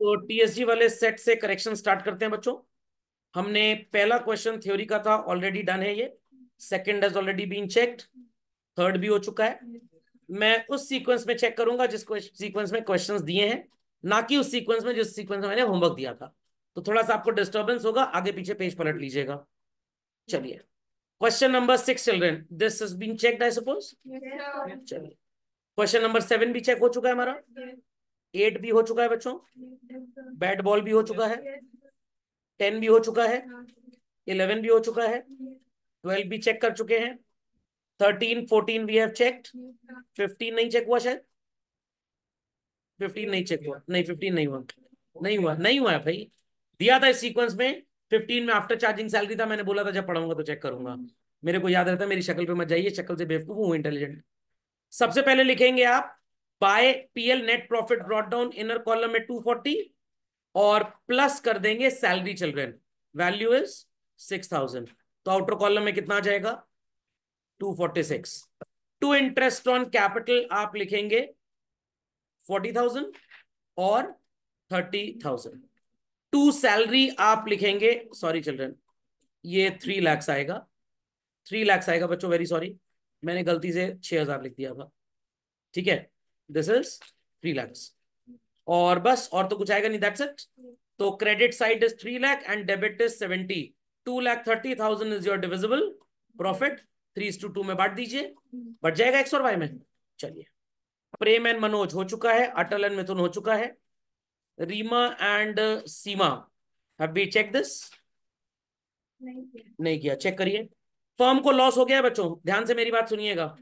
तो टीएसजी वाले सेट से करेक्शन स्टार्ट करते हैं बच्चों हमने पहला क्वेश्चन थ्योरी का था ऑलरेडी डन है ये second has already been checked third भी हो चुका है मैं उस सीक्वेंस में चेक करूंगा जिस सीक्वेंस में क्वेश्चन दिए हैं ना कि उस सीक्वेंस में जिस सीक्वेंस में मैंने होमवर्क दिया था तो थोड़ा सा आपको डिस्टर्बेंस होगा आगे पीछे पेज पलट लीजिएगा चलिए question number six children this is been checked I suppose चलिए क्वेश्चन नंबर सेवन भी चेक हो चुका है हमारा yes. एट भी हो चुका है बच्चों बैट बॉल भी हो चुका है टेन भी हो चुका है इलेवन भी हो चुका है ट्वेल्व भी चेक कर चुके हैं thirteen fourteen we have check fifteen नहीं चेक हुआ शायद फिफ्टीन नहीं चेक हुआ नहीं फिफ्टीन नहीं हुआ नहीं हुआ नहीं हुआ है भाई दिया था इस सीक्वेंस में फिफ्टीन में आफ्टर चार्जिंग सैलरी था मैंने बोला था जब पढ़ाऊंगा तो चेक करूंगा मेरे को याद रहता मेरी शक्ल पे मत जाइए शक्ल से बेवकूफ हूँ इंटेलिजेंट सबसे पहले लिखेंगे आप by PL net profit brought down inner column में 240 और प्लस कर देंगे सैलरी चिल्ड्रेन वैल्यू इज 6000 तो आउटर कॉलम में कितना आ जाएगा 246 टू इंटरेस्ट ऑन कैपिटल आप लिखेंगे 40,000 और 30,000 टू सैलरी आप लिखेंगे सॉरी चिल्ड्रेन ये थ्री लैक्स आएगा थ्री लैक्स आएगा बच्चों वेरी सॉरी मैंने गलती से छह हजार लिख दिया था ठीक है दिस इज थ्री लैक्स और बस और तो कुछ आएगा नहीं दैट्स इट तो credit side is three lakh and debit is seventy two lakh thirty thousand is your divisible profit three to two में बांट दीजिए बढ़ जाएगा एक्स और वाई में चलिए प्रेम एंड मनोज हो चुका है अटल एंड मिथुन हो चुका है Reema and Seema have be check this नहीं किया चेक करिए फर्म को लॉस हो गया बच्चों ध्यान से मेरी बात सुनिएगा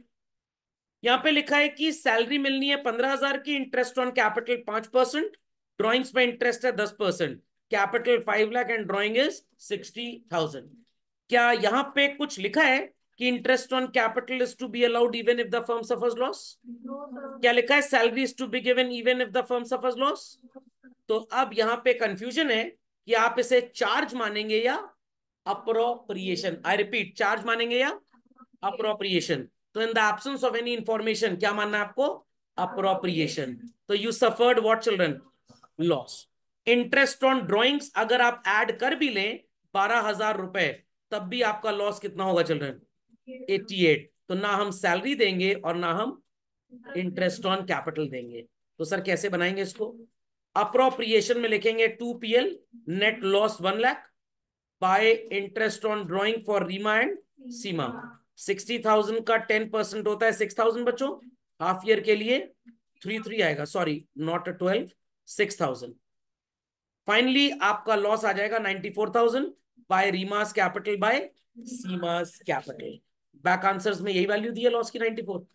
यहां पे लिखा है कि सैलरी मिलनी है पंद्रह हजार की इंटरेस्ट ऑन कैपिटल पांच परसेंट ड्रॉइंग्स पे इंटरेस्ट है दस percent capital five lakh and drawing is sixty thousand क्या यहां पे कुछ लिखा है कि interest on capital is to be allowed even if the firm suffers loss क्या लिखा है salary is to be given even if the firm suffers loss तो अब यहां पे कंफ्यूजन है कि आप इसे चार्ज मानेंगे या अप्रोप्रिएशन आई रिपीट चार्ज मानेंगे या अप्रोप्रिएशन तो in the absence of any information क्या मानना आपको अप्रोप्रिएशन तो you suffered what children loss interest on drawings अगर आप ऐड कर भी लें बारह हजार रुपए तब भी आपका लॉस कितना होगा चिल्ड्रन एट्टी एट तो ना हम सैलरी देंगे और ना हम इंटरेस्ट ऑन कैपिटल देंगे तो सर कैसे बनाएंगे इसको अप्रोप्रिएशन में लिखेंगे to P L net loss one lakh by interest on drawing for Reema and Seema sixty thousand का टेन परसेंट होता है सिक्स थाउजेंड बच्चों हाफ ईयर के लिए थ्री थ्री आएगा sorry not twelve six thousand finally आपका लॉस आ जाएगा ninety four thousand by Reema's capital by Seema's capital back answers में यही वैल्यू दी है लॉस की नाइनटी फोर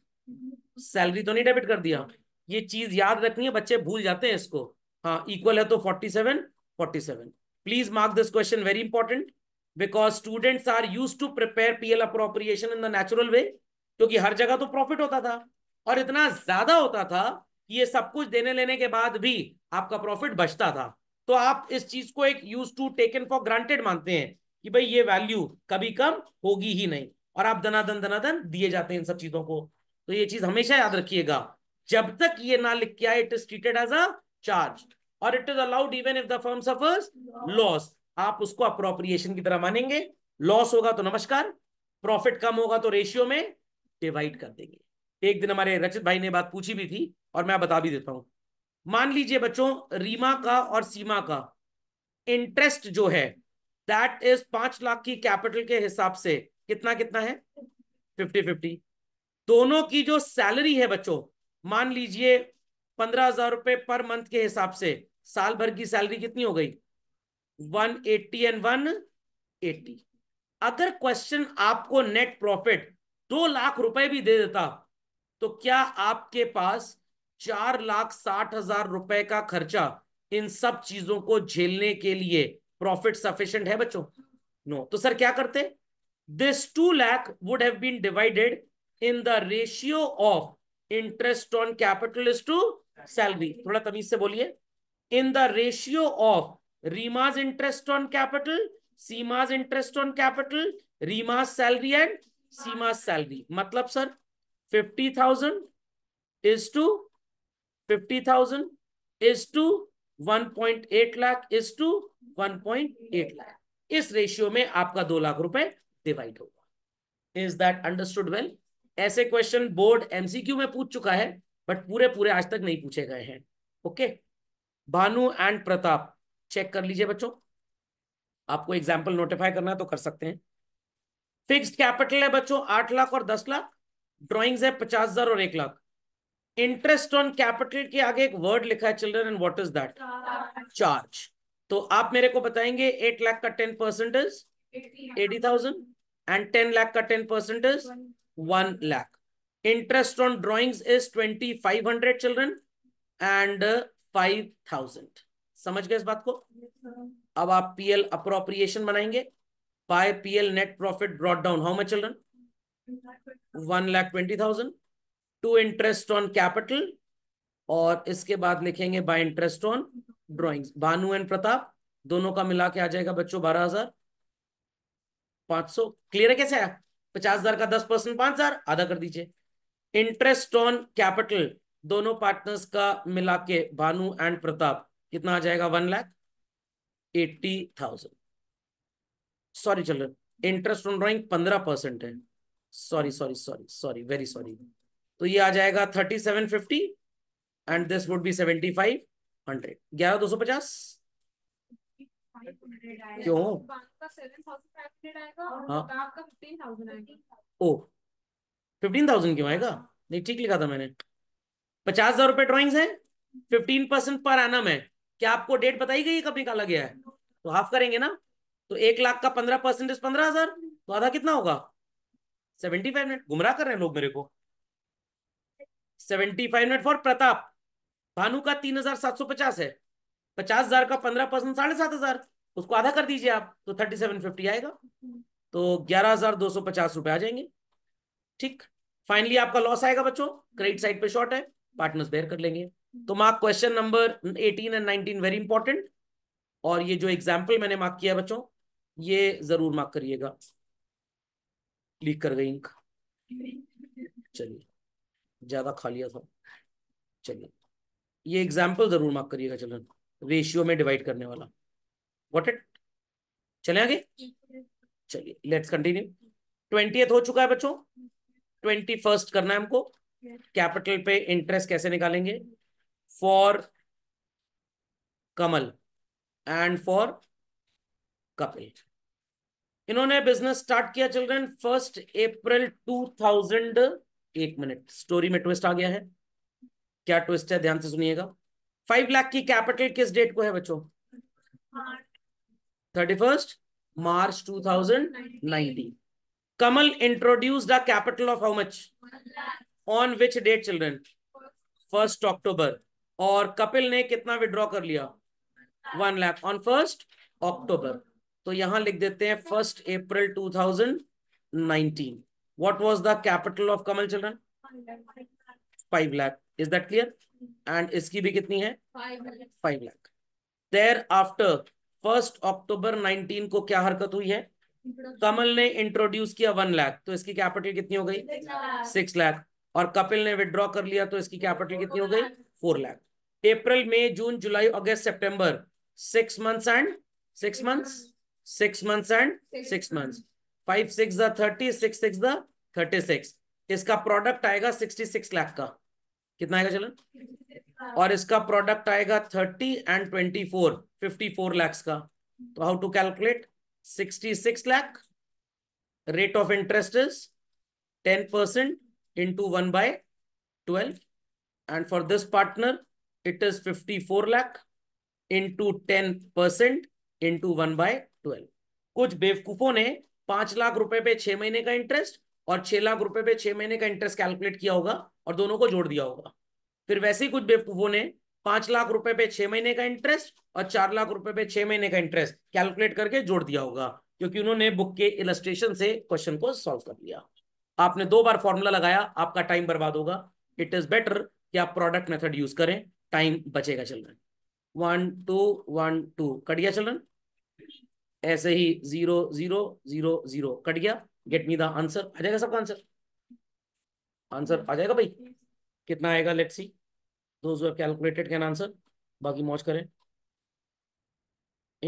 सैलरी तो नहीं डेबिट कर दिया ये चीज याद रखनी है बच्चे भूल जाते हैं इसको हाँ इक्वल है तो forty seven forty seven please mark this question very important because students are use to prepare PL appropriation in the natural way क्योंकि हर जगह तो प्रॉफिट होता था और इतना ज्यादा होता था कि ये सब कुछ देने लेने के बाद भी आपका प्रॉफिट बचता था तो आप इस चीज को एक use to taken for granted मानते हैं कि भाई ये वैल्यू कभी कम होगी ही नहीं और आप धनाधन धनाधन दिए जाते हैं इन सब चीजों को तो ये चीज हमेशा याद रखिएगा जब तक ये ना लिख के आए it is treated as a charge और it is allowed even if the firm suffers loss आप उसको अप्रोप्रिएशन की तरह मानेंगे लॉस होगा तो नमस्कार प्रॉफिट कम होगा तो रेशियो में डिवाइड कर देंगे एक दिन हमारे रचित भाई ने बात पूछी भी थी और मैं बता भी देता हूं मान लीजिए बच्चों रीमा का और सीमा का इंटरेस्ट जो है दैट इज पांच लाख की कैपिटल के हिसाब से कितना कितना है फिफ्टी फिफ्टी दोनों की जो सैलरी है बच्चों मान लीजिए पंद्रह हजार रुपए पर मंथ के हिसाब से साल भर की सैलरी कितनी हो गई one eighty and one eighty अगर क्वेश्चन आपको नेट प्रॉफिट दो लाख रुपए भी दे देता तो क्या आपके पास चार लाख साठ हजार रुपए का खर्चा इन सब चीजों को झेलने के लिए प्रॉफिट सफिशिएंट है बच्चों नो no. तो सर क्या करते this two lakh would have been divided in the ratio of interest on capital is to salary थोड़ा तमीज से बोलिए in the ratio of Reema's interest on capital Seema's interest on capital Reema's salary and Seema's salary मतलब sir fifty thousand is to fifty thousand is to one point eight lakh is to one point eight lakh इस ratio में आपका दो लाख रुपए divide होगा is that understood well ऐसे question board MCQ में पूछ चुका है बट पूरे पूरे आज तक नहीं पूछे गए हैं okay Bhanu and Pratap check कर लीजिए बच्चों आपको एग्जाम्पल नोटिफाई करना है तो कर सकते हैं फिक्स्ड कैपिटल है बच्चों आठ लाख और दस लाख ड्रॉइंग्स है पचास हजार और एक लाख इंटरेस्ट ऑन कैपिटल के आगे एक वर्ड लिखा है children and what is that charge तो आप मेरे को बताएंगे एट लाख का ten percent is eighty thousand and ten lakh का ten percent is one lakh interest on drawings is twenty five hundred children and five thousand समझ गए इस बात को अब आप पीएल अप्रोप्रिएशन बनाएंगे by PL net profit brought down how much children one lakh twenty thousand to interest on capital और इसके बाद लिखेंगे by interest on drawings Bhanu and Pratap दोनों का मिला के आ जाएगा बच्चों बारह हजार पांच सौ क्लियर है कैसे आया पचास हजार का दस परसेंट पांच हजार आधा कर दीजिए इंटरेस्ट ऑन कैपिटल दोनों पार्टनर्स का मिला के भानु एंड प्रताप कितना आ जाएगा one lakh eighty thousand sorry चलो इंटरेस्ट ऑन ड्रॉइंग पंद्रह परसेंट है sorry sorry sorry sorry very sorry तो ये आ जाएगा thirty seven fifty and this would be seventy five hundred ग्यारह दो सौ पचास क्यों हाँ। ओ फिफ्टीन थाउजेंड क्यों आएगा नहीं ठीक लिखा था मैंने पचास हजार रुपए ड्रॉइंग्स हैं फिफ्टीन परसेंट पर एनम है क्या आपको डेट बताई गई कब निकाला गया है तो हाफ करेंगे ना तो एक लाख का पंद्रह परसेंटेज पंद्रह हजार तो आधा कितना होगा सेवेंटी फाइव मिनट गुमराह कर रहे हैं लोग मेरे को seventy five minute for Pratap Bhanu का तीन हजार सात सौ पचास है पचास हजार का पंद्रह परसेंट साढ़े सात हजार उसको आधा कर दीजिए आप तो थर्टी सेवन फिफ्टी आएगा तो ग्यारह हजार दो सौ पचास रुपए आ जाएंगे ठीक फाइनली आपका लॉस आएगा बच्चों क्रेडिट साइड पे शॉर्ट है पार्टनर्स बेयर कर लेंगे तो mark question number eighteen and nineteen very important और ये जो एग्जाम्पल मैंने मार्क किया बच्चों ये जरूर मार्क करिएगा लीक कर गई इंक चलिए ज्यादा खा लिया था चलिए ये एग्जाम्पल जरूर मार्क करिएगा चलन रेशियो में डिवाइड करने वाला वॉट इट चले आगे चलिए लेट्स कंटिन्यू ट्वेंटी हो चुका है बच्चों ट्वेंटी फर्स्ट करना है हमको कैपिटल पे इंटरेस्ट कैसे निकालेंगे for Kamal and for Kapil. इन्होंने बिजनेस स्टार्ट किया चिल्ड्रन फर्स्ट अप्रैल 2000 एक मिनट स्टोरी में ट्विस्ट आ गया है क्या ट्विस्ट है ध्यान से सुनिएगा फाइव लाख की कैपिटल किस डेट को है बच्चों thirty first March two thousand nineteen Kamal introduce the capital of how much on which date children first October और कपिल ने कितना विड्रॉ कर लिया one lakh on first October तो यहां लिख देते हैं first April 2019 what was the capital of Kamal children five lakh is that clear and इसकी भी कितनी है five lakh thereafter first October 19 को क्या हरकत हुई है कमल ने इंट्रोड्यूस किया वन लाख तो इसकी कैपिटल कितनी हो गई सिक्स लाख और कपिल ने विद्रॉ कर लिया तो इसकी कैपिटल कितनी हो गई फोर लैख अप्रैल मई जून जुलाई अगस्त सितंबर six months and six months six months and six months five six thirty six six the thirty six इसका प्रोडक्ट आएगा सिक्सटी सिक्स लाख का कितना आएगा चलन और इसका प्रोडक्ट आएगा thirty and twenty four fifty four lakhs का तो how to calculate sixty six lakh rate of interest is ten percent into one by twelve And for this partner, it is 54 lakh into 10% into 1 by 12. कुछ बेवकूफों ने पांच लाख रुपए पे छह महीने का इंटरेस्ट और छह लाख रुपए पे छह महीने का इंटरेस्ट कैलकुलेट किया होगा और दोनों को जोड़ दिया होगा फिर वैसे ही कुछ बेवकूफों ने पांच लाख रुपए पे छह महीने का इंटरेस्ट और चार लाख रुपए पे छह महीने का इंटरेस्ट कैलकुलेट करके जोड़ दिया होगा क्योंकि उन्होंने बुक के इलस्ट्रेशन से क्वेश्चन को सॉल्व कर लिया आपने दो बार फॉर्मूला लगाया आपका टाइम बर्बाद होगा इट इज बेटर कि आप प्रोडक्ट मेथड यूज करें टाइम बचेगा children one two one two cut गया चिल्ड्रन ऐसे ही zero zero zero zero cut गया गेट मी द आंसर आ जाएगा सबका आंसर आंसर आ जाएगा भाई कितना आएगा let's see those calculated can answer बाकी मौज करें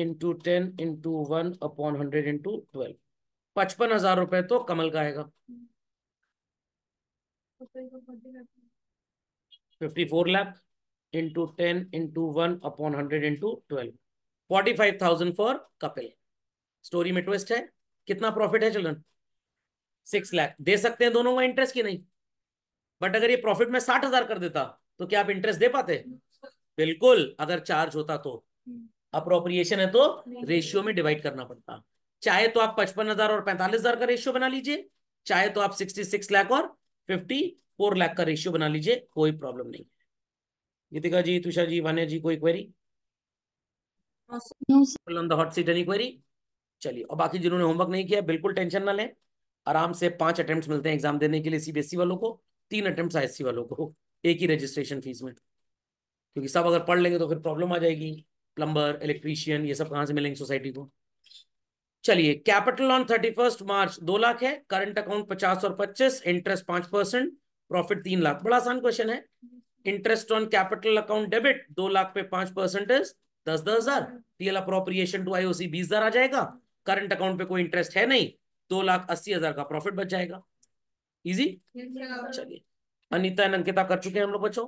into ten into one upon hundred into twelve पचपन हजार रुपए तो कमल का आएगा हम्म। Fifty four lakh into ten into one upon hundred into twelve forty five thousand for Kapil story में ट्विस्ट है कितना प्रॉफिट है चिल्ड्रन सिक्स लैख दे सकते हैं दोनों का इंटरेस्ट की नहीं बट अगर ये प्रॉफिट में साठ हजार कर देता तो क्या आप इंटरेस्ट दे पाते बिल्कुल अगर चार्ज होता तो अप्रोप्रिएशन है तो रेशियो में डिवाइड करना पड़ता चाहे तो आप पचपन हजार और पैंतालीस हजार का रेशियो बना लीजिए चाहे तो आप सिक्सटी सिक्स लाख और फिफ्टी फोर लाख का रेशियो बना लीजिए कोई प्रॉब्लम नहीं गीतिका जी तुषार जी वान्या जी कोई query on the hot seat any query चलिए और बाकी जिन्होंने होमवर्क नहीं किया बिल्कुल टेंशन ना लें आराम से पांच अटेम्प्ट मिलते हैं एग्जाम देने के लिए सीबीएसई e वालों को तीन अटेम्प्ट आईएससी e वालों को एक ही रजिस्ट्रेशन फीस में क्योंकि सब अगर पढ़ लेंगे तो फिर प्रॉब्लम आ जाएगी प्लम्बर इलेक्ट्रीशियन ये सब कहाँ से मिलेंगे सोसाइटी को चलिए capital on thirty first March दो लाख है करंट अकाउंट पचास और पच्चीस इंटरेस्ट पांच परसेंट प्रॉफिट तीन लाख बड़ा आसान क्वेश्चन है interest on capital account debit दो लाख पे पांच परसेंट दस दस हजार पीएल अप्रोप्रिएशन टू आईओसी बीस हजार आ जाएगा करंट अकाउंट पे कोई इंटरेस्ट है नहीं दो लाख अस्सी हजार का प्रॉफिट बच जाएगा इजी चलिए अनिता एंड अंकिता कर चुके हैं हम लोग बच्चों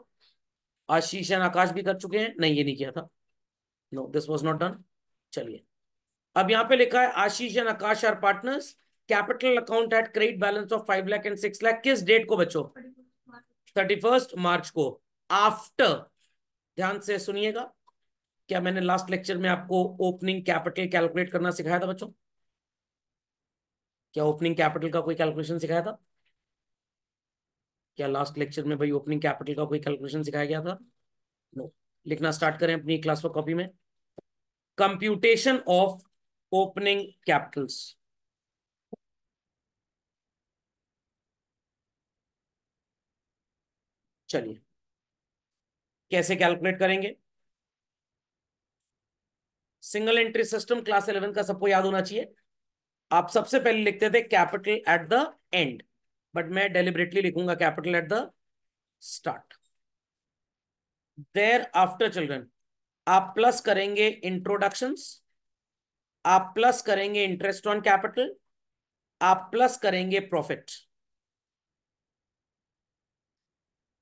आशीष एंड आकाश भी कर चुके हैं नहीं ये नहीं किया था no this was not done चलिए अब यहां पे लिखा है Ashish and Akash are partners capital account at credit balance of five lakh and six lakh किस डेट को बच्चों थर्टी फर्स्ट मार्च को आफ्टर ध्यान से सुनिएगा क्या मैंने लास्ट लेक्चर में आपको ओपनिंग कैपिटल कैलकुलेट करना सिखाया था बच्चों क्या ओपनिंग कैपिटल का कोई कैलकुलेशन सिखाया था क्या लास्ट लेक्चर में भाई ओपनिंग कैपिटल का कोई कैलकुलेशन सिखाया गया था नो no. लिखना स्टार्ट करें अपनी क्लास वर्क कॉपी में कंप्यूटेशन ऑफ opening capitals. चलिए कैसे कैलकुलेट करेंगे single entry system class eleven का सबको याद होना चाहिए आप सबसे पहले लिखते थे capital at the end but मैं डेलिबरेटली लिखूंगा capital at the start thereafter children आप प्लस करेंगे इंट्रोडक्शंस आप प्लस करेंगे इंटरेस्ट ऑन कैपिटल आप प्लस करेंगे profit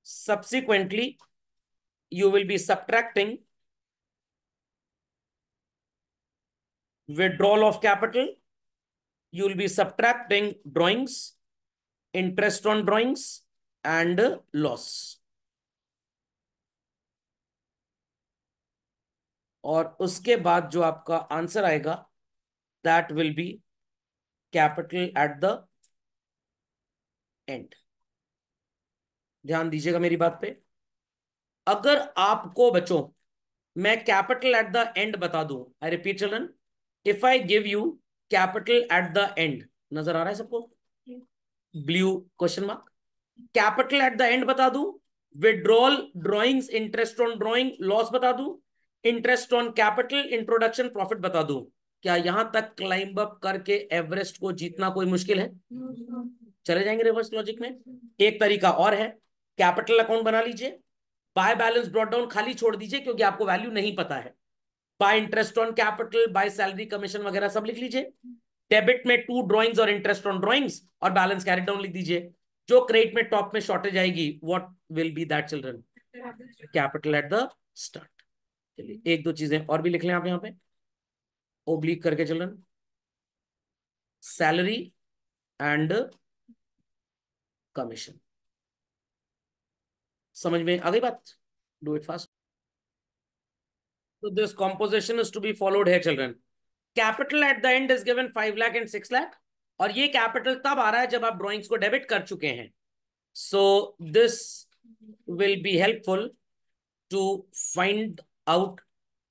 subsequently you will be subtracting withdrawal of capital you will be subtracting drawings interest on drawings and loss और उसके बाद जो आपका आंसर आएगा that will be capital at the end ध्यान दीजिएगा मेरी बात पे अगर आपको बच्चों मैं कैपिटल एट द एंड बता दू आई रिपीट चलन if I give you capital at the end नजर आ रहा है सबको blue question mark capital at the end बता दू withdrawal drawings interest on drawing loss बता दू interest on capital introduction profit बता दू क्या यहां तक क्लाइंब अप करके एवरेस्ट को जीतना कोई मुश्किल है चले जाएंगे रिवर्स लॉजिक में एक तरीका और है कैपिटल अकाउंट बना लीजिए बाय बैलेंस ब्रॉड डाउन खाली छोड़ दीजिए क्योंकि आपको वैल्यू नहीं पता है by interest on capital by salary commission वगैरह सब लिख लीजिए डेबिट में टू ड्रॉइंग्स और इंटरेस्ट ऑन ड्रॉइंग्स और बैलेंस कैरी डाउन लिख दीजिए जो क्रेडिट में टॉप में शॉर्टेज आएगी what will be that children capital at the start चलिए एक दो चीजें और भी लिख लें आप यहाँ पे ओब्लिक करके चलन सैलरी एंड कमीशन समझ में आ गई बात डू इट फास्ट तो this composition is to be followed है children. Capital at the end is given five lakh and six lakh और ये कैपिटल तब आ रहा है जब आप ड्रॉइंग्स को डेबिट कर चुके हैं so this will be helpful to find out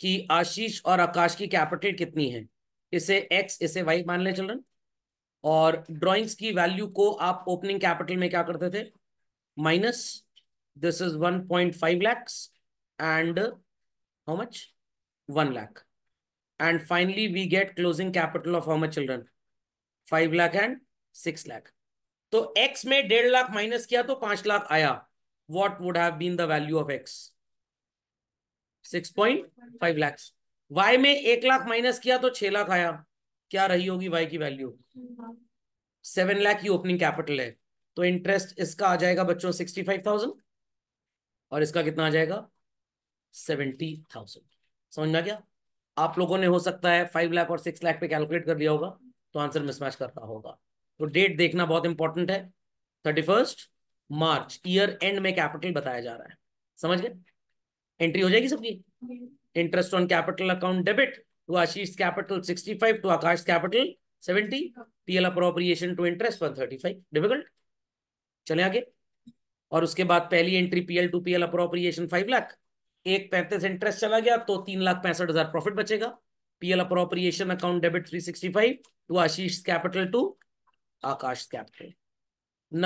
कि आशीष और आकाश की कैपिटेट कितनी है इसे एक्स इसे वाई मान ले चिल्ड्रन और ड्रॉइंग्स की वैल्यू को आप ओपनिंग कैपिटल में क्या करते थे minus this is one point five lakh and how much one lakh and finally we get closing capital of how much children five lakh and six lakh तो एक्स में डेढ़ लाख माइनस किया तो पांच लाख आया वॉट वुड है value of X six point five lakhs Y में एक लाख माइनस किया तो छह लाख आया क्या रही होगी वाई की वैल्यू सेवन लाख की ओपनिंग कैपिटल है तो इंटरेस्ट इसका आ जाएगा बच्चों सिक्सटी फाइव थाउजेंड और इसका कितना आ जाएगा सेवेंटी थाउजेंड समझना क्या आप लोगों ने हो सकता है फाइव लाख और सिक्स लाख पे कैलकुलेट कर दिया होगा तो आंसर मिसमैच करता होगा तो डेट देखना बहुत इंपॉर्टेंट है thirty first March year end में कैपिटल बताया जा रहा है समझ गए एंट्री हो जाएगी सबकी interest on capital account debit to Ashish capital five to Akash capital 70 PL appropriation to interest five difficult चले आगे और उसके बाद पहली entry PL to PL appropriation five lakh एक पैंतीस इंटरेस्ट चला गया तो तीन लाख पैंसठ हजार प्रॉफिट बचेगा PL appropriation account debit three sixty five to Ashish capital to Akash capital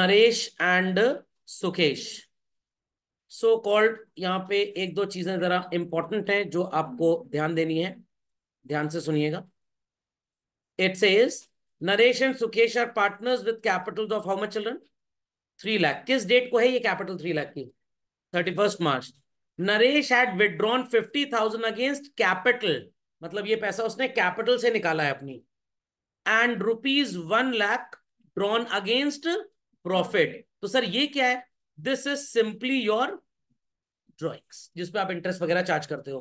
Naresh and Sukesh so called यहाँ पे एक दो चीजें जरा इंपॉर्टेंट हैं जो आपको ध्यान देनी है ध्यान से सुनिएगा it says Naresh and Sukesh are partners with capital of how much children three lakh किस डेट को है ये कैपिटल थ्री लाख की thirty first March Naresh had withdrawn fifty thousand against capital मतलब ये पैसा उसने कैपिटल से निकाला है अपनी and rupees one lakh drawn against profit तो सर ये क्या है this is simply your drawings जिसपे आप इंटरेस्ट वगैरह चार्ज करते हो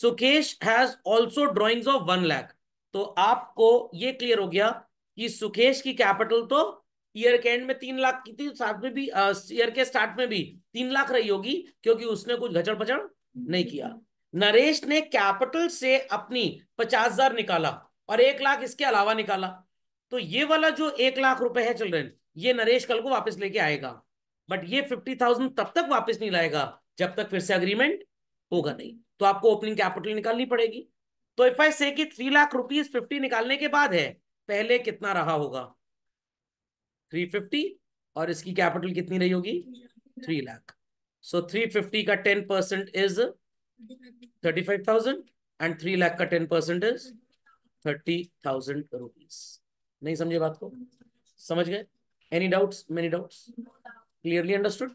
Sukesh has also drawings of one lakh तो आपको ये क्लियर हो गया कि सुकेश की कैपिटल तो ईयर के एंड में तीन लाख की थी साथ में भी ईयर के स्टार्ट में भी तीन लाख रही होगी क्योंकि उसने कुछ घचड़ पचड़ नहीं किया नरेश ने कैपिटल से अपनी पचास हजार निकाला और एक लाख इसके अलावा निकाला तो ये वाला जो एक लाख रुपए है चिल्ड्रेन ये नरेश कल को वापस लेके आएगा बट ये फिफ्टी थाउजेंड तब तक वापस नहीं लाएगा जब तक फिर से अग्रीमेंट होगा नहीं तो आपको ओपनिंग कैपिटल निकालनी पड़ेगी तो इफ आई से थ्री लाख रुपीज फिफ्टी निकालने के बाद है पहले कितना रहा होगा थ्री फिफ्टी और इसकी कैपिटल कितनी रही होगी three lakh so three fifty का ten percent is thirty five thousand and three lakh का ten percent is thirty thousand rupees नहीं समझे बात को समझ गए any doubts many doubts clearly understood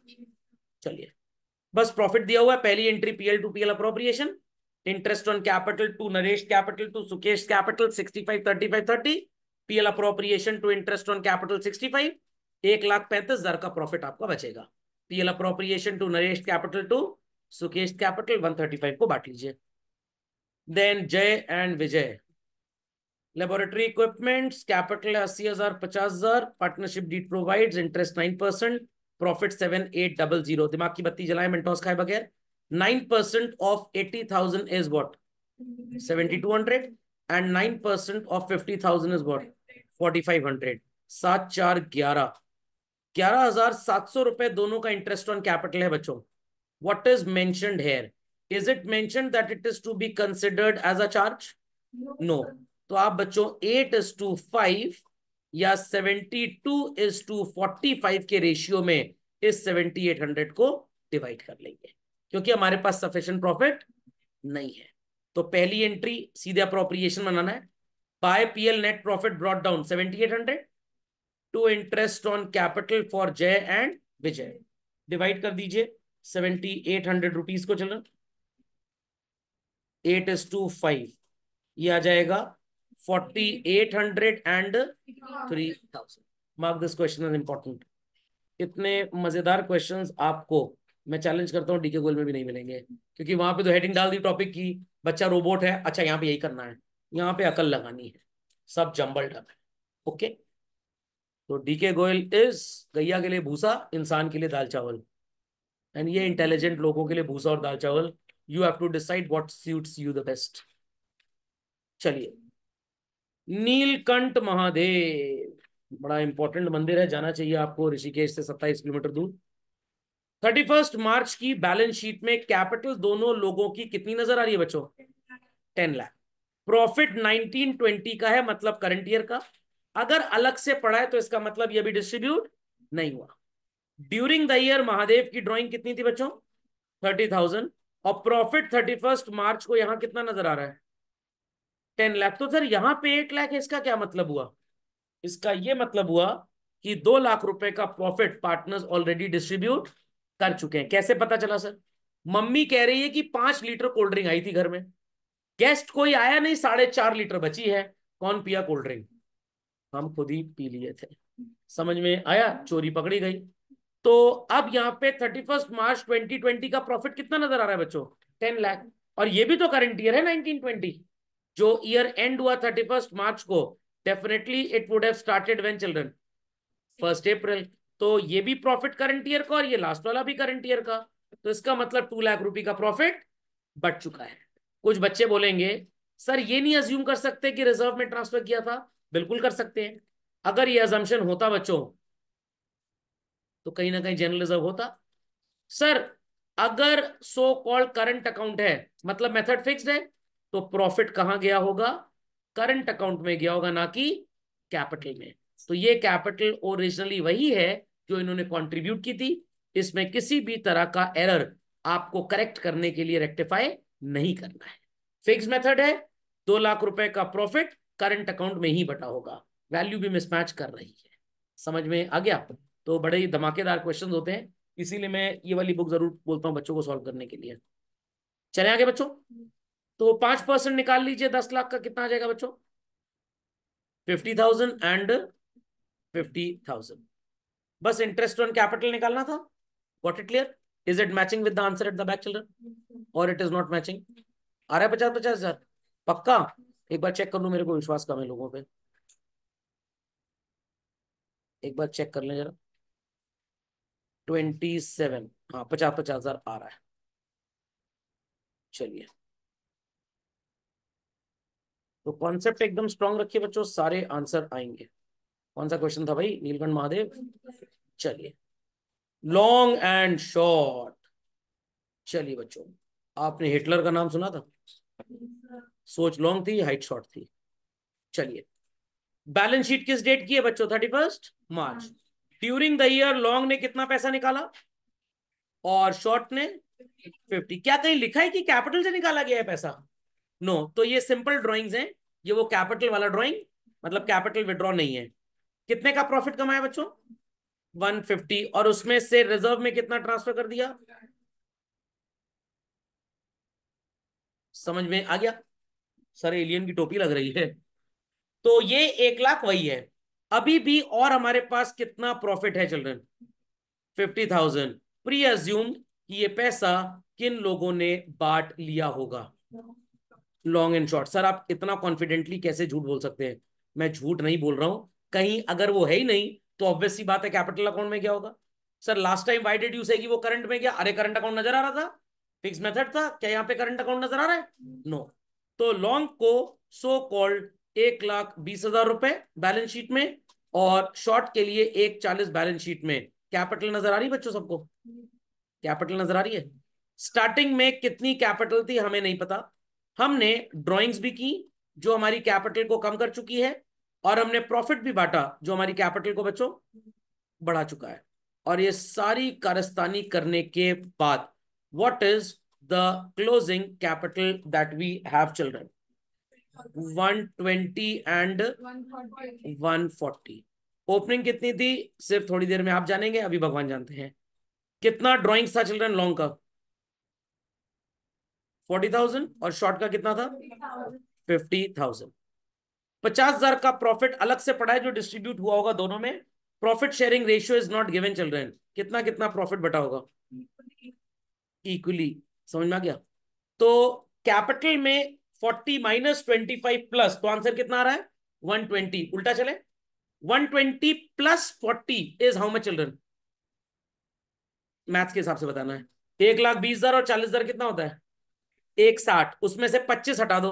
चलिए बस प्रॉफिट दिया हुआ है पहली entry PL to PL appropriation interest on capital to Naresh capital to Sukesh capital sixty five thirty five thirty PL appropriation to interest on capital sixty five एक लाख पैंतीस हजार का प्रॉफिट आपका बचेगा PL appropriation to Naresh capital to Sukesh capital one thirty five को बांट लीजिए then Jay and Vijay laboratory equipments capital अस्सी हजार पचास हजार partnership deed provides interest nine percent profit seven eight double zero दिमाग की बत्ती जलाए मिनटॉस खाए बगैर nine percent of eighty thousand is what seventy two hundred and nine percent of fifty thousand is what forty five hundred सात चार ग्यारह ग्यारह हजार सात सौ रुपए दोनों का इंटरेस्ट ऑन कैपिटल है बच्चों what is mentioned here is it mention that it is to be considered as a charge no तो आप बच्चों एट इज टू फाइव या 72 इज टू फाइव के रेशियो में इस 7800 को डिवाइड कर लेंगे क्योंकि हमारे पास सफिशियंट प्रॉफिट नहीं है तो पहली एंट्री सीधे अप्रोप्रिएशन बनाना है by PL net profit brought down 7800 to interest on capital for Jay and Vijay divide कर दीजिए सेवेंटी एट हंड्रेड रुपीज को चलो एट इज टू फाइव ये आ जाएगा mark this question is important इतने मजेदार क्वेश्चंस आपको मैं चैलेंज करता हूँ डीके गोल में भी नहीं मिलेंगे क्योंकि वहां पे तो हेडिंग डाल दी टॉपिक की बच्चा रोबोट है अच्छा यहाँ पे यही करना है यहाँ पे अकल लगानी है सब जम्बल अप है ओके तो डीके गोयल इज गैया के लिए भूसा इंसान के लिए दाल चावल एंड ये इंटेलिजेंट लोगों के लिए भूसा और दाल चावल you have to decide what suits you the best चलिए नीलकंठ महादेव बड़ा इंपॉर्टेंट मंदिर है जाना चाहिए आपको ऋषिकेश से 27 किलोमीटर दूर थर्टी फर्स्ट मार्च की बैलेंस शीट में कैपिटल दोनों लोगों की कितनी नजर आ रही है बच्चों ten lakh profit nineteen twenty का है मतलब करंट ईयर का अगर अलग से पड़ा है तो इसका मतलब यह भी डिस्ट्रीब्यूट नहीं हुआ ड्यूरिंग द ईयर महादेव की ड्रॉइंग कितनी थी बच्चों थर्टी थाउजेंड और प्रॉफिट थर्टी फर्स्ट मार्च को यहां कितना नजर आ रहा है टेन लाख तो सर यहाँ पे एट लाख इसका क्या मतलब हुआ इसका ये मतलब हुआ कि दो लाख रुपए का प्रॉफिट पार्टनर्स ऑलरेडी डिस्ट्रीब्यूट कर चुके हैं कैसे पता चला सर मम्मी कह रही है कि पांच लीटर कोल्ड ड्रिंक आई थी घर में गेस्ट कोई आया नहीं साढ़े चार लीटर बची है कौन पिया कोल्ड ड्रिंक हम खुद ही पी लिए थे समझ में आया चोरी पकड़ी गई तो अब यहाँ पे thirty first March twenty twenty का प्रॉफिट कितना नजर आ रहा है बच्चों टेन लाख और ये भी तो करंट ईयर है नाइनटीन ट्वेंटी जो ईयर एंड हुआ थर्टी फर्स्ट मार्च को definitely it would have started when children first April तो ये भी प्रॉफिट करंट ईयर का और ये लास्ट वाला भी करंट ईयर का तो इसका मतलब टू लाख रुपए का प्रॉफिट बढ़ चुका है कुछ बच्चे बोलेंगे सर ये नहीं अज्यूम कर सकते कि रिजर्व में ट्रांसफर किया था बिल्कुल कर सकते हैं अगर ये अजम्पन होता बच्चों तो कहीं ना कहीं जनरल रिजर्व होता सर अगर सो कॉल्ड करंट अकाउंट है मतलब मेथड फिक्स्ड है तो प्रॉफिट कहां गया होगा करंट अकाउंट में गया होगा ना कि कैपिटल में तो ये कैपिटल ओरिजिनली वही है जो इन्होंने कंट्रीब्यूट की थी इसमें किसी भी तरह का एरर आपको करेक्ट करने के लिए रेक्टिफाई नहीं करना है फिक्स मेथड है दो लाख रुपए का प्रॉफिट करंट अकाउंट में ही बटा होगा वैल्यू भी मिसमैच कर रही है समझ में आ गया तो बड़े ही धमाकेदार क्वेश्चन होते हैं इसीलिए मैं ये वाली बुक जरूर बोलता हूँ बच्चों को सॉल्व करने के लिए चले आगे बच्चों तो वो पांच परसेंट निकाल लीजिए दस लाख का कितना आ जाएगा बच्चों fifty thousand and fifty thousand बस इंटरेस्ट ऑन कैपिटल निकालना था what it clear is it matching with the answer at the back children और इट इज नॉट मैचिंग आ रहा है पचास पचास हजार पक्का एक बार चेक कर लू मेरे को विश्वास कम है लोगों पर एक बार चेक कर लें जरा ट्वेंटी सेवन हाँ पचास पचास हजार आ रहा है चलिए तो कॉन्सेप्ट एकदम स्ट्रॉन्ग रखिए बच्चों सारे आंसर आएंगे कौन सा क्वेश्चन था भाई नीलकंठ महादेव चलिए लॉन्ग एंड शॉर्ट चलिए बच्चों आपने हिटलर का नाम सुना था सोच लॉन्ग थी हाइट शॉर्ट थी चलिए बैलेंस शीट किस डेट की है बच्चों thirty first March during the year Long ने कितना पैसा निकाला और शॉर्ट ने फिफ्टी क्या कहीं लिखा है कि कैपिटल से निकाला गया है पैसा नो तो ये सिंपल ड्रॉइंग्स हैं ये वो कैपिटल वाला ड्रॉइंग मतलब कैपिटल विड्रॉ नहीं है कितने का प्रॉफिट कमाया बच्चों 150 और उसमें से रिजर्व में कितना ट्रांसफर कर दिया समझ में आ गया सर एलियन की टोपी लग रही है तो ये एक लाख वही है अभी भी और हमारे पास कितना प्रॉफिट है children fifty thousand presume कि ये पैसा किन लोगों ने बांट लिया होगा लॉन्ग एंड शॉर्ट सर आप इतना कॉन्फिडेंटली कैसे झूठ बोल सकते हैं मैं झूठ नहीं बोल रहा हूं कहीं अगर वो है ही नहीं तो ऑब्वियसली बात है कैपिटल अकाउंट में क्या होगा sir last time why did you से वो करंट में गया अरे करंट अकाउंट नजर आ रहा था फिक्स मेथड था क्या यहाँ पे करंट अकाउंट नजर आ रहा है नो no. तो लॉन्ग को सो कॉल्ड एक लाख बीस हजार रुपए बैलेंस शीट में और शॉर्ट के लिए एक चालीस बैलेंस शीट में कैपिटल नजर आ रही है बच्चों सबको कैपिटल नजर आ रही है स्टार्टिंग में कितनी कैपिटल थी हमें नहीं पता हमने ड्रॉइंग्स भी की जो हमारी कैपिटल को कम कर चुकी है और हमने प्रॉफिट भी बांटा जो हमारी कैपिटल को बच्चों बढ़ा चुका है और ये सारी कारस्तानी करने के बाद what is the closing capital that we have children 120 and 140 opening कितनी थी सिर्फ थोड़ी देर में आप जानेंगे अभी भगवान जानते हैं कितना ड्रॉइंग्स था चिल्ड्रन लॉन्ग का फोर्टी थाउजेंड और शॉर्ट का कितना था फिफ्टी थाउजेंड पचास हजार का प्रॉफिट अलग से पड़ा है जो डिस्ट्रीब्यूट हुआ होगा दोनों में profit sharing ratio is not given children कितना कितना प्रॉफिट बटा होगा इक्वली समझ में आ गया तो कैपिटल में forty minus twenty five plus तो आंसर कितना आ रहा है वन ट्वेंटी उल्टा चले one twenty plus forty is how much children maths के हिसाब से बताना है एक लाख बीस हजार और चालीस हजार कितना होता है एक साठ उसमें से पच्चीस हटा दो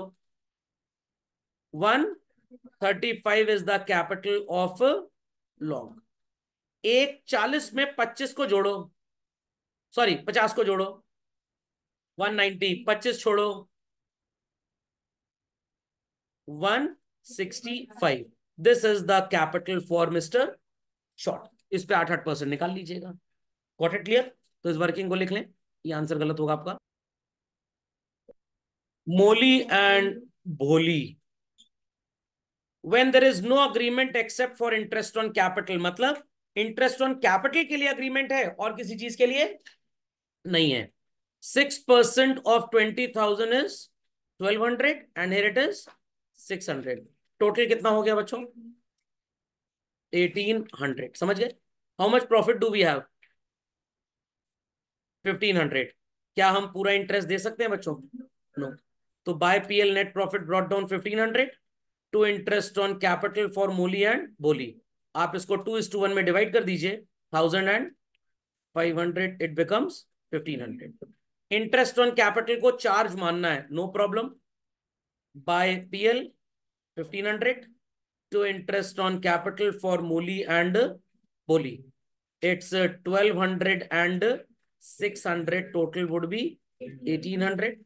one thirty five is the capital of Long एक चालीस में पच्चीस को जोड़ो सॉरी पचास को जोड़ो वन नाइनटी पच्चीस छोड़ो one sixty five this is the capital for mister Short इस पे आठ आठ परसेंट निकाल लीजिएगा वॉट इट क्लियर तो इस वर्किंग को लिख लें ये आंसर गलत होगा आपका Molly and Bholi when there is no agreement except for interest on capital मतलब इंटरेस्ट ऑन कैपिटल के लिए अग्रीमेंट है और किसी चीज के लिए नहीं है six percent of twenty thousand is twelve hundred and here it is six hundred total कितना हो गया बच्चों एटीन हंड्रेड समझ गए how much profit do we have fifteen hundred क्या हम पूरा इंटरेस्ट दे सकते हैं बच्चों नो no. तो by PL net profit brought down fifteen hundred to interest on capital for Molly and Bholi आप इसको टू इस टू वन में डिवाइड कर दीजिए thousand and five hundred it becomes fifteen hundred interest on capital को charge मानना है no problem by PL fifteen hundred to interest on capital for Molly and Bholi it's twelve hundred and six hundred total would be eighteen hundred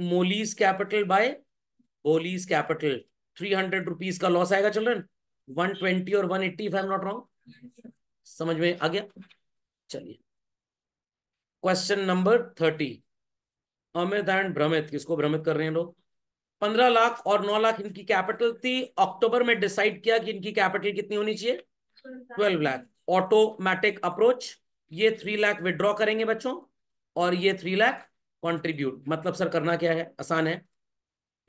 Molly's capital by Bholi's capital three hundred rupees का loss आएगा children twenty और one eighty five not wrong समझ में आ गया चलिए question number thirty Amit and Bhramit किसको भ्रमित कर रहे हैं लोग पंद्रह लाख और नौ लाख इनकी कैपिटल थी अक्टूबर में डिसाइड किया कि इनकी कैपिटल कितनी होनी चाहिए ट्वेल्व लाख ऑटोमेटिक अप्रोच ये थ्री लाख विड्रॉ करेंगे बच्चों और ये थ्री लाख कॉन्ट्रीब्यूट मतलब सर करना क्या है आसान है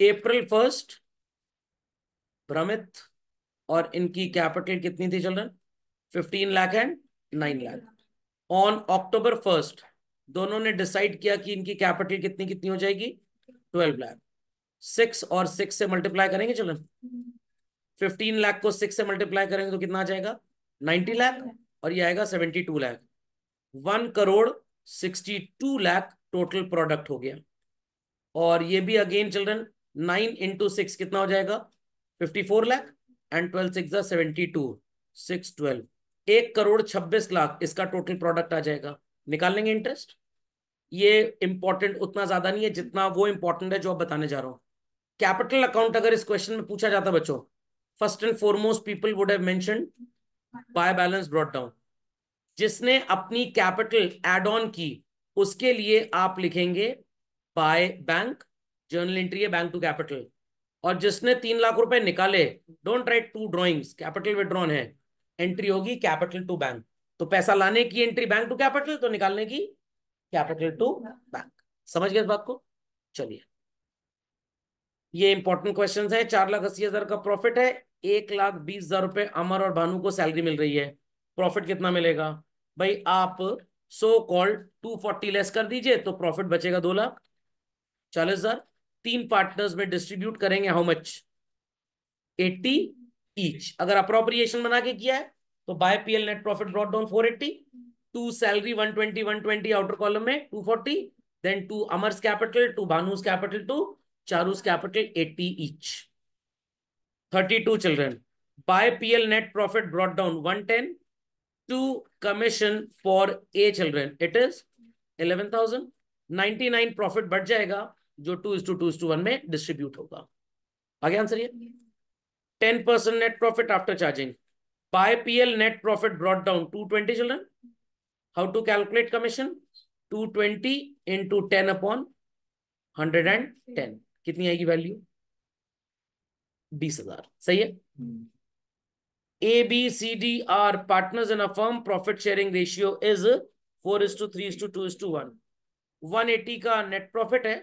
अप्रैल फर्स्ट भ्रमित और इनकी कैपिटल कितनी थी children fifteen lakh and nine lakh on October first दोनों ने डिसाइड किया कि इनकी कैपिटल कितनी कितनी हो जाएगी ट्वेल्व लाख सिक्स और सिक्स से मल्टीप्लाई करेंगे चिल्ड्रन फिफ्टीन लाख को सिक्स से मल्टीप्लाई करेंगे तो कितना आ जाएगा नाइन्टी लाख और ये आएगा seventy two lakh one crore sixty two lakh total product हो गया और ये भी again children nine into six कितना हो जाएगा fifty four lakh and twelve six seventy two six twelve एक करोड़ छब्बीस लाख इसका टोटल प्रोडक्ट आ जाएगा निकाल लेंगे इंटरेस्ट ये इंपॉर्टेंट उतना ज्यादा नहीं है जितना वो इंपॉर्टेंट है जो आप बताने जा रहा हूं कैपिटल अकाउंट अगर इस क्वेश्चन में पूछा जाता बच्चों first and foremost people would have mention by balance brought down जिसने अपनी कैपिटल एड ऑन की उसके लिए आप लिखेंगे बाय बैंक जर्नल एंट्री है बैंक टू कैपिटल और जिसने तीन लाख रुपए निकाले don't write to drawings capital withdrawn है एंट्री होगी कैपिटल टू बैंक तो पैसा लाने की एंट्री बैंक टू कैपिटल तो निकालने की कैपिटल टू बैंक समझ गए इस बात को चलिए ये इंपॉर्टेंट क्वेश्चन है चार लाख अस्सी हजार का प्रॉफिट है एक लाख बीस हजार रुपए अमर और भानु को सैलरी मिल रही है प्रॉफिट कितना मिलेगा भाई आप so called two forty less कर दीजिए तो प्रॉफिट बचेगा दो लाख चालीस हजार तीन पार्टनर्स में डिस्ट्रीब्यूट करेंगे हाउ मच एट्टी ईच अगर अप्रोप्रिएशन बना के किया है तो by PL net profit brought down four eighty to salary one twenty one twenty outer column में two forty then to Amar's capital to Bhanu's capital to Charu's capital eighty each thirty two children by PL net profit brought down one ten to commission for A children it is eleven thousand ninety nine profit बढ़ जाएगा जो two is to two is to one one distribute होगा आगे answer ये ten percent net profit after charging by P L net profit brought down to twenty children how to calculate commission two twenty into ten upon hundred and ten कितनी आएगी value बीस हजार सही है हम्म। ABCD are partners in a firm. Profit sharing ratio is 4 is to 3 is to 2 is to 1. 180 का net profit है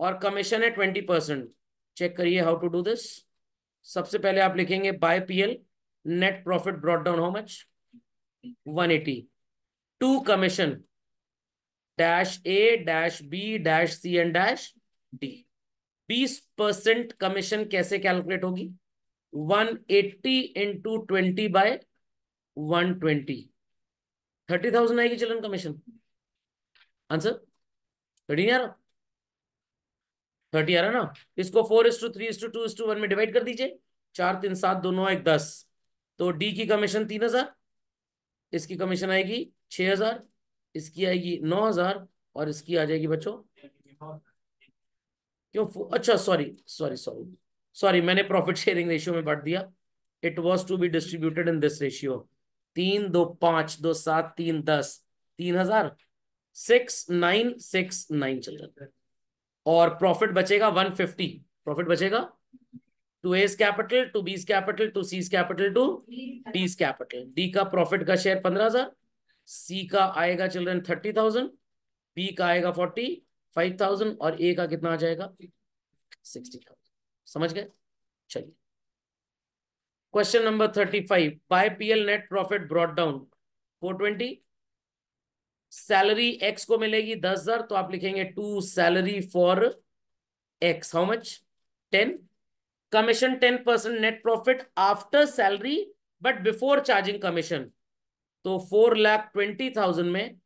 और commission है 20 परसेंट चेक करिए how to do this. सबसे पहले आप लिखेंगे by PL net profit brought down how much? 180. Two commission dash A dash B dash C and dash D. 20 percent commission कैसे कैलकुलेट होगी one eighty into twenty by one twenty thirty thousand आएगी चलन commission answer thirty नहीं आ रहा thirty आ रहा ना इसको four is to three is to two is to one में डिवाइड कर दीजिए चार तीन सात दोनों एक दस तो डी की कमीशन तीन हजार इसकी कमीशन आएगी छह हजार इसकी आएगी नौ हजार और इसकी आ जाएगी बच्चों क्यों अच्छा सॉरी सॉरी सॉरी सॉरी मैंने प्रॉफिट शेयरिंग रेशियो में बांट दिया it was to be distributed in this ratio तीन दो पांच दो सात तीन दस तीन हजार सिक्स नाइन सिक्स नाइन चल जाता है और प्रॉफिट बचेगा वन फिफ्टी प्रॉफिट बचेगा to A's capital to B's capital to C's capital to D's capital D का प्रॉफिट का शेयर पंद्रह हजार सी का आएगा चिल्ड्रेन थर्टी थाउजेंड बी का आएगा फोर्टी फाइव थाउजेंड और ए का कितना आ जाएगा सिक्सटी थाउजेंड समझ गए चलिए question number thirty five by PL net profit brought down four twenty salary X को मिलेगी दस हजार तो आप लिखेंगे to salary for X how much ten commission ten percent net profit after salary but before charging commission तो four lakh twenty thousand में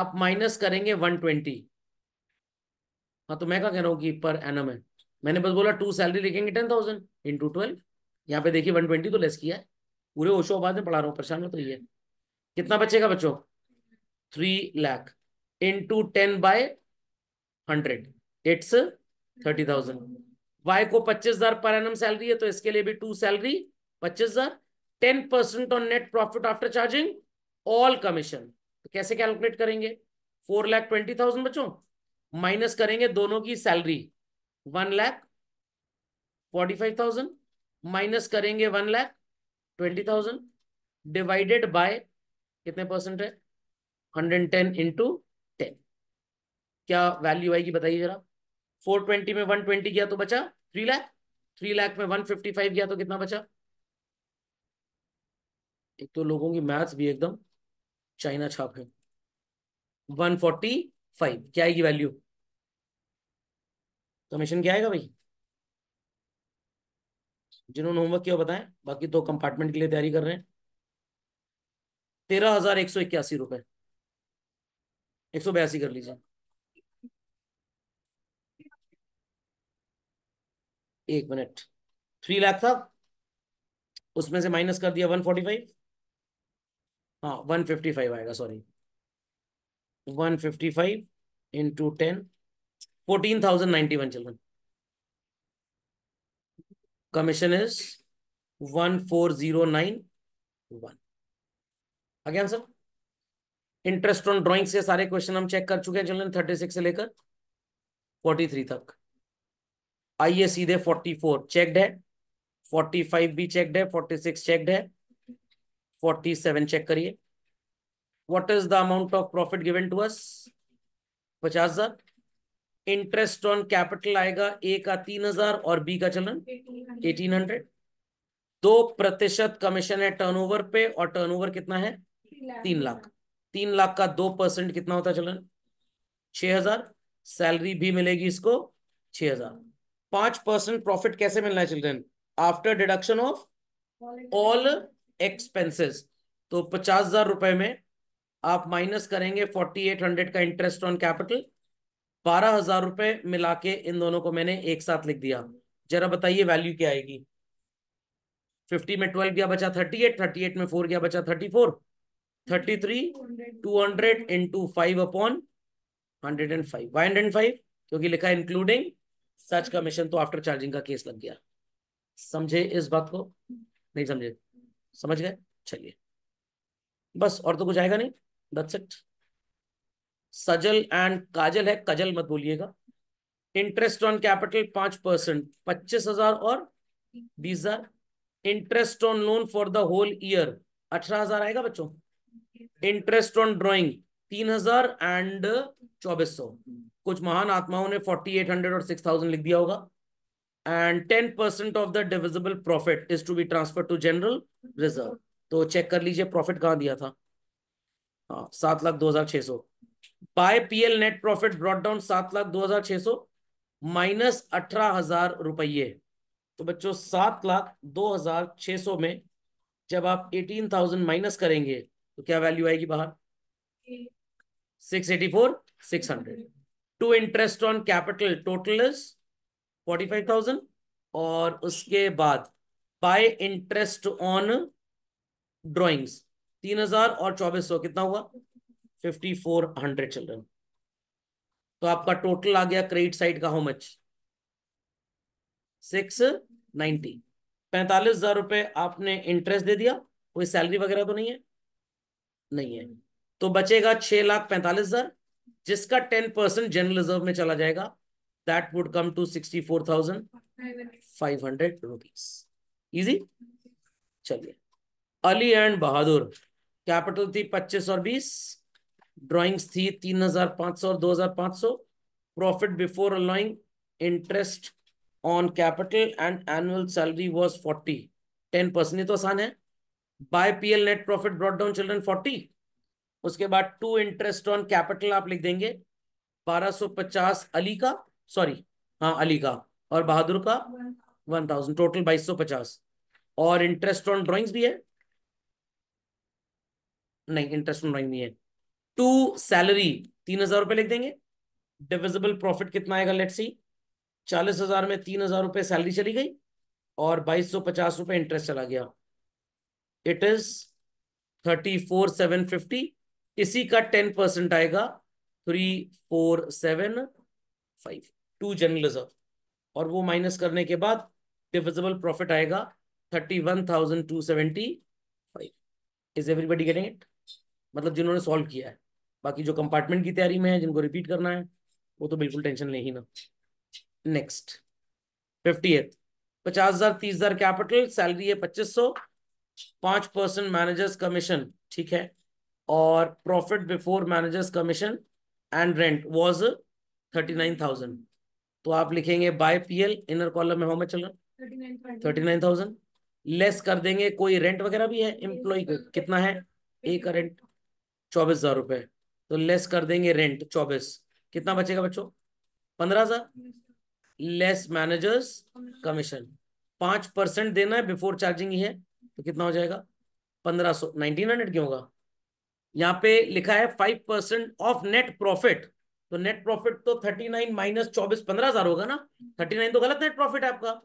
आप माइनस करेंगे वन ट्वेंटी हाँ तो मैं क्या कह रहा हूँ कि पर एनम है मैंने बस बोला टू सैलरी लिखेंगे टेन थाउजेंड इंटू ट्वेल्व यहाँ पे देखिए वन ट्वेंटी तो लेस किया है पूरे ओशो आबाद में पढ़ा रहा हूँ परेशान मत ये कितना बचेगा बच्चों three lakh into ten by hundred it's thirty thousand Y को पच्चीस हजार पर एनम सैलरी है तो इसके लिए भी टू सैलरी पच्चीस हजार ten percent on net profit after charging all commission तो कैसे कैलकुलेट करेंगे फोर लाख ट्वेंटी थाउजेंड बच्चों माइनस करेंगे दोनों की salary one lakh forty five thousand minus करेंगे one lakh twenty thousand divided by कितने परसेंट है हंड्रेड टेन इंटू टेन क्या वैल्यू आएगी बताइए जरा फोर ट्वेंटी में वन ट्वेंटी गया तो बचा थ्री लाख थ्री लाख में वन फिफ्टी फाइव गया तो कितना बचा एक तो लोगों की मैथ्स भी एकदम चाइना छाप है वन फोर्टी फाइव क्या आएगी वैल्यू तो मिशन क्या आएगा भाई जिन्होंने होमवर्क किया बताएं बाकी दो कंपार्टमेंट के लिए तैयारी कर रहे हैं तेरह हजार एक सौ इक्यासी रुपए एक सौ बयासी कर लीजिए एक मिनट थ्री लाख था उसमें से माइनस कर दिया वन फोर्टी फाइव हाँ वन फिफ्टी फाइव आएगा sorry one fifty five into ten 14,091 children. Commission is 14091. Again, sir. Interest on drawing से सारे क्वेश्चन हम चेक कर चुके हैं चिल्ड्रन 36 से लेकर 43 तक आइए सीधे फोर चेकड है फाइव भी चेकड है सिक्स चेकड है सेवन चेक करिए what is the amount of profit given to us पचास हजार इंटरेस्ट ऑन कैपिटल आएगा ए का तीन हजार और बी का चलन एटीन हंड्रेड दो प्रतिशत कमीशन है टर्नओवर पे और टर्नओवर कितना है तीन लाख तीन लाख का दो परसेंट कितना होता चलन छह हजार सैलरी भी मिलेगी इसको छह हजार पांच परसेंट प्रॉफिट कैसे मिलना है children after deduction of all expenses तो पचास हजार रुपए में आप माइनस करेंगे फोर्टी एट हंड्रेड का इंटरेस्ट ऑन कैपिटल बारह हजार रुपए मिला के इन दोनों को मैंने एक साथ लिख दिया जरा बताइए वैल्यू क्या आएगी फिफ्टी में ट्वेल्व गया बचा थर्टी एट थर्टी एट में फोर गया बचा thirty four thirty three two hundred into five upon hundred and five why hundred five क्योंकि लिखा इंक्लूडिंग सच कमीशन तो आफ्टर चार्जिंग का केस लग गया समझे इस बात को नहीं समझे समझ गए चलिए बस और तो कुछ आएगा नहीं that's it Sajal and Kajal है कजल मत बोलिएगा इंटरेस्ट ऑन कैपिटल पांच परसेंट पच्चीस हजार और बीस हजार interest on loan for the whole year अठारह हजार आएगा बच्चों इंटरेस्ट ऑन ड्रॉइंग तीन हजार एंड चौबीस सौ कुछ महान आत्माओं ने फोर्टी एट हंड्रेड और सिक्स थाउजेंड लिख दिया होगा and ten percent of the divisible profit is to be transfer to general reserve तो चेक कर लीजिए प्रॉफिट कहाँ दिया था हाँ सात लाख दो हजार छह सौ by PL net profit brought down सात लाख दो हजार छह सौ माइनस अठारह हजार रुपये तो बच्चों सात लाख दो हजार छह सौ में जब आप एटीन थाउजेंड माइनस करेंगे तो क्या वैल्यू आएगी बाहर six eighty four six hundred to interest on capital total is forty five thousand और उसके बाद बाय इंटरेस्ट ऑन ड्रॉइंग्स तीन हजार और चौबीस सौ कितना हुआ फिफ्टी फोर हंड्रेड चिल्ड्रन तो आपका टोटल आ गया क्रेडिट साइड का हाउ मच सिक्स नाइनटी पैंतालीस हजार रुपए आपने इंटरेस्ट दे दिया कोई सैलरी वगैरह तो नहीं है नहीं है तो बचेगा छह लाख पैंतालीस हजार जिसका टेन परसेंट जनरल रिजर्व में चला जाएगा that would come to sixty four thousand five hundred rupees easy चलिए अली एंड बहादुर कैपिटल थी पच्चीस और बीस ड्रॉइंग्स थी तीन हजार पांच सौ और दो हजार पांच सौ profit before allowing interest on capital and annual salary was forty ten percent तो आसान है by PL net profit brought down children forty उसके बाद टू इंटरेस्ट ऑन कैपिटल आप लिख देंगे पचास अली का सॉरी हाँ अली का और बहादुर का वन थाउजेंड टोटल बाईस सौ पचास और इंटरेस्ट ऑन ड्रॉइंग्स भी है नहीं इंटरेस्ट ऑन ड्रॉइंग नहीं है टू सैलरी तीन हजार रुपए लिख देंगे डिविजिबल प्रॉफिट कितना आएगा लेट सी चालीस हजार में तीन हजार रुपए सैलरी चली गई और बाईस सौ पचास रुपए इंटरेस्ट चला गया it is thirty four seven fifty इसी का टेन परसेंट आएगा three four seven five to reserve और वो माइनस करने के बाद डिविजिबल प्रॉफिट आएगा thirty one thousand two seventy five is everybody getting it मतलब जिन्होंने सॉल्व किया है बाकी जो कंपार्टमेंट की तैयारी में है जिनको रिपीट करना है वो तो बिल्कुल टेंशन ले ही ना नेक्स्ट फिफ्टी एथ पचास हजार तीस हजार कैपिटल सैलरी है पच्चीस सौ पांच परसेंट मैनेजर्स कमीशन ठीक है और profit before managers commission and rent was thirty nine thousand तो आप लिखेंगे बाय पीएल इनर कॉलम में हो मैं चल रहा थर्टी नाइन थाउजेंड लेस कर देंगे कोई रेंट वगैरह भी है एम्प्लॉय कितना है एक रेंट चौबीस हजार रुपए तो लेस कर देंगे रेंट चौबीस कितना बचेगा बच्चों पंद्रह हजार लेस मैनेजर्स कमीशन पांच परसेंट देना है बिफोर चार्जिंग ही है तो कितना हो जाएगा पंद्रह सो नाइनटीन हंड्रेड क्यों होगा यहाँ पे लिखा है five percent of net profit तो नेट प्रॉफिट तो थर्टी नाइन माइनस चौबीस पंद्रह हजार होगा ना थर्टी नाइन तो गलत नेट प्रॉफिट है आपका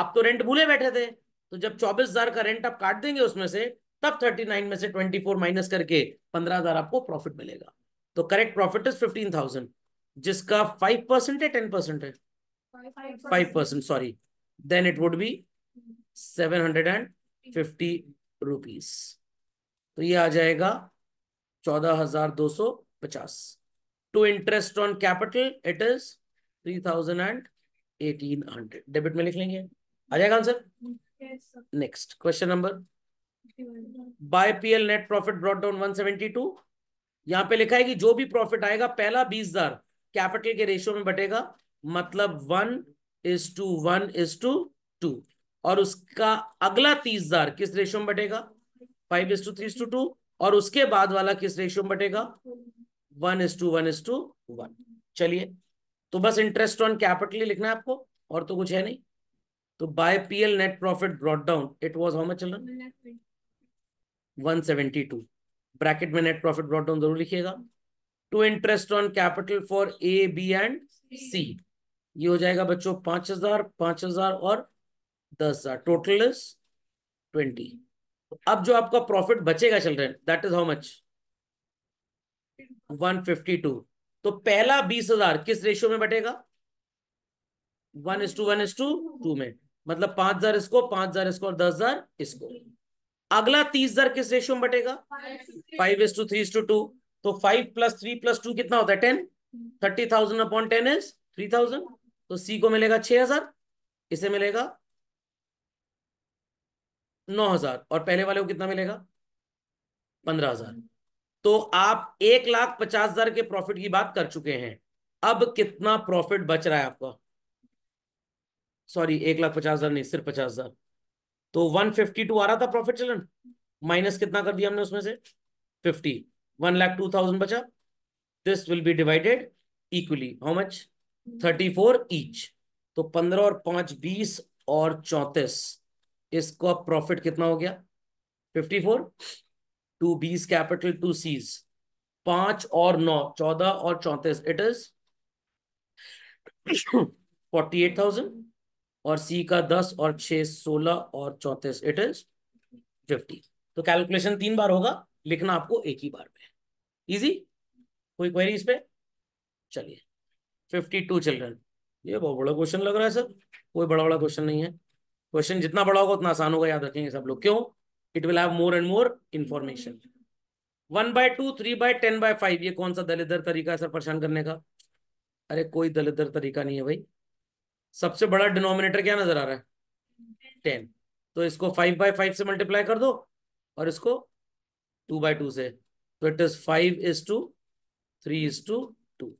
आप तो रेंट भूले बैठे थे तो जब चौबीस हजार का रेंट आप काट देंगे उसमें से तब थर्टी नाइन में से ट्वेंटी फोर माइनस करके पंद्रह हजार आपको प्रॉफिट मिलेगा तो correct profit is fifteen thousand जिसका फाइव परसेंट है टेन परसेंट है five percent sorry then it would be seven hundred and fifty rupees तो ये आ जाएगा चौदह हजार दो सौ पचास to interest on capital it is three thousand and eighteen hundred debit में लिख लेंगे आ जाएगा answer next question number by PL net profit brought down one seventy two यहां पे लिखा है कि जो भी प्रॉफिट आएगा पहला बीस हजार कैपिटल के रेशियो में बटेगा मतलब one is to one is to to और उसका अगला तीस हजार किस रेशियो में बटेगा five is to three to to two उसके बाद वाला किस रेशियो में बटेगा one is to one is to one चलिए तो बस इंटरेस्ट ऑन कैपिटल ही लिखना है आपको और तो कुछ है नहीं तो by PL net profit brought down it was how much one seventy two bracket में नेट प्रॉफिट ब्रॉट डाउन जरूर लिखिएगा to interest on capital for A B and C ये हो जाएगा बच्चों पांच हजार पांच हजार और दस हजार टोटल इज ट्वेंटी अब जो आपका प्रॉफिट बचेगा children that is how much one fifty two तो पहला बीस हजार किस रेशियो में बटेगा one is to one is to two में मतलब पांच हजार इसको पांच हजार इसको और दस हजार इसको अगला तीस दर किस रेशियो में बटेगा five is to three to to two five plus three plus two कितना होता है ten thirty thousand upon ten is three thousand तो सी को मिलेगा छह हजार इसे मिलेगा नौ हजार और पहले वाले को कितना मिलेगा पंद्रह हजार तो आप एक लाख पचास हजार के प्रॉफिट की बात कर चुके हैं अब कितना प्रॉफिट बच रहा है आपका सॉरी एक लाख पचास हजार नहीं सिर्फ पचास हजार तो 152 आ रहा था प्रॉफिट चलन माइनस कितना कर दिया हमने उसमें से 50 वन लाख टू थाउजेंड बचा this will be divided equally how much 34 each तो 15 और 5 20 और 34 इसका प्रॉफिट कितना हो गया 54 टू बीस कैपिटल टू सीज पांच और नौ चौदह और चौतीस it is forty eight thousand और सी का दस और छ सोलह और चौतीस इट इज फिफ्टी तो कैलकुलेशन तीन बार होगा लिखना आपको एक ही बार में इजी कोई क्वेरी इस पे चलिए फिफ्टी टू चिल्ड्रन ये बहुत बड़ा क्वेश्चन लग रहा है सर कोई बड़ा बड़ा क्वेश्चन नहीं है क्वेश्चन जितना बड़ा होगा उतना आसान होगा याद रखेंगे सब लोग क्यों it will have more and more information one by two three by ten by five ये कौन सा दलित दर तरीका है सर परेशान करने का अरे कोई दलित दर तरीका नहीं है भाई सबसे बड़ा डिनोमिनेटर क्या नजर आ रहा है टेन तो इसको फाइव बाई फाइव से मल्टीप्लाई कर दो और इसको टू बाई टू से तो it is five is to three is to two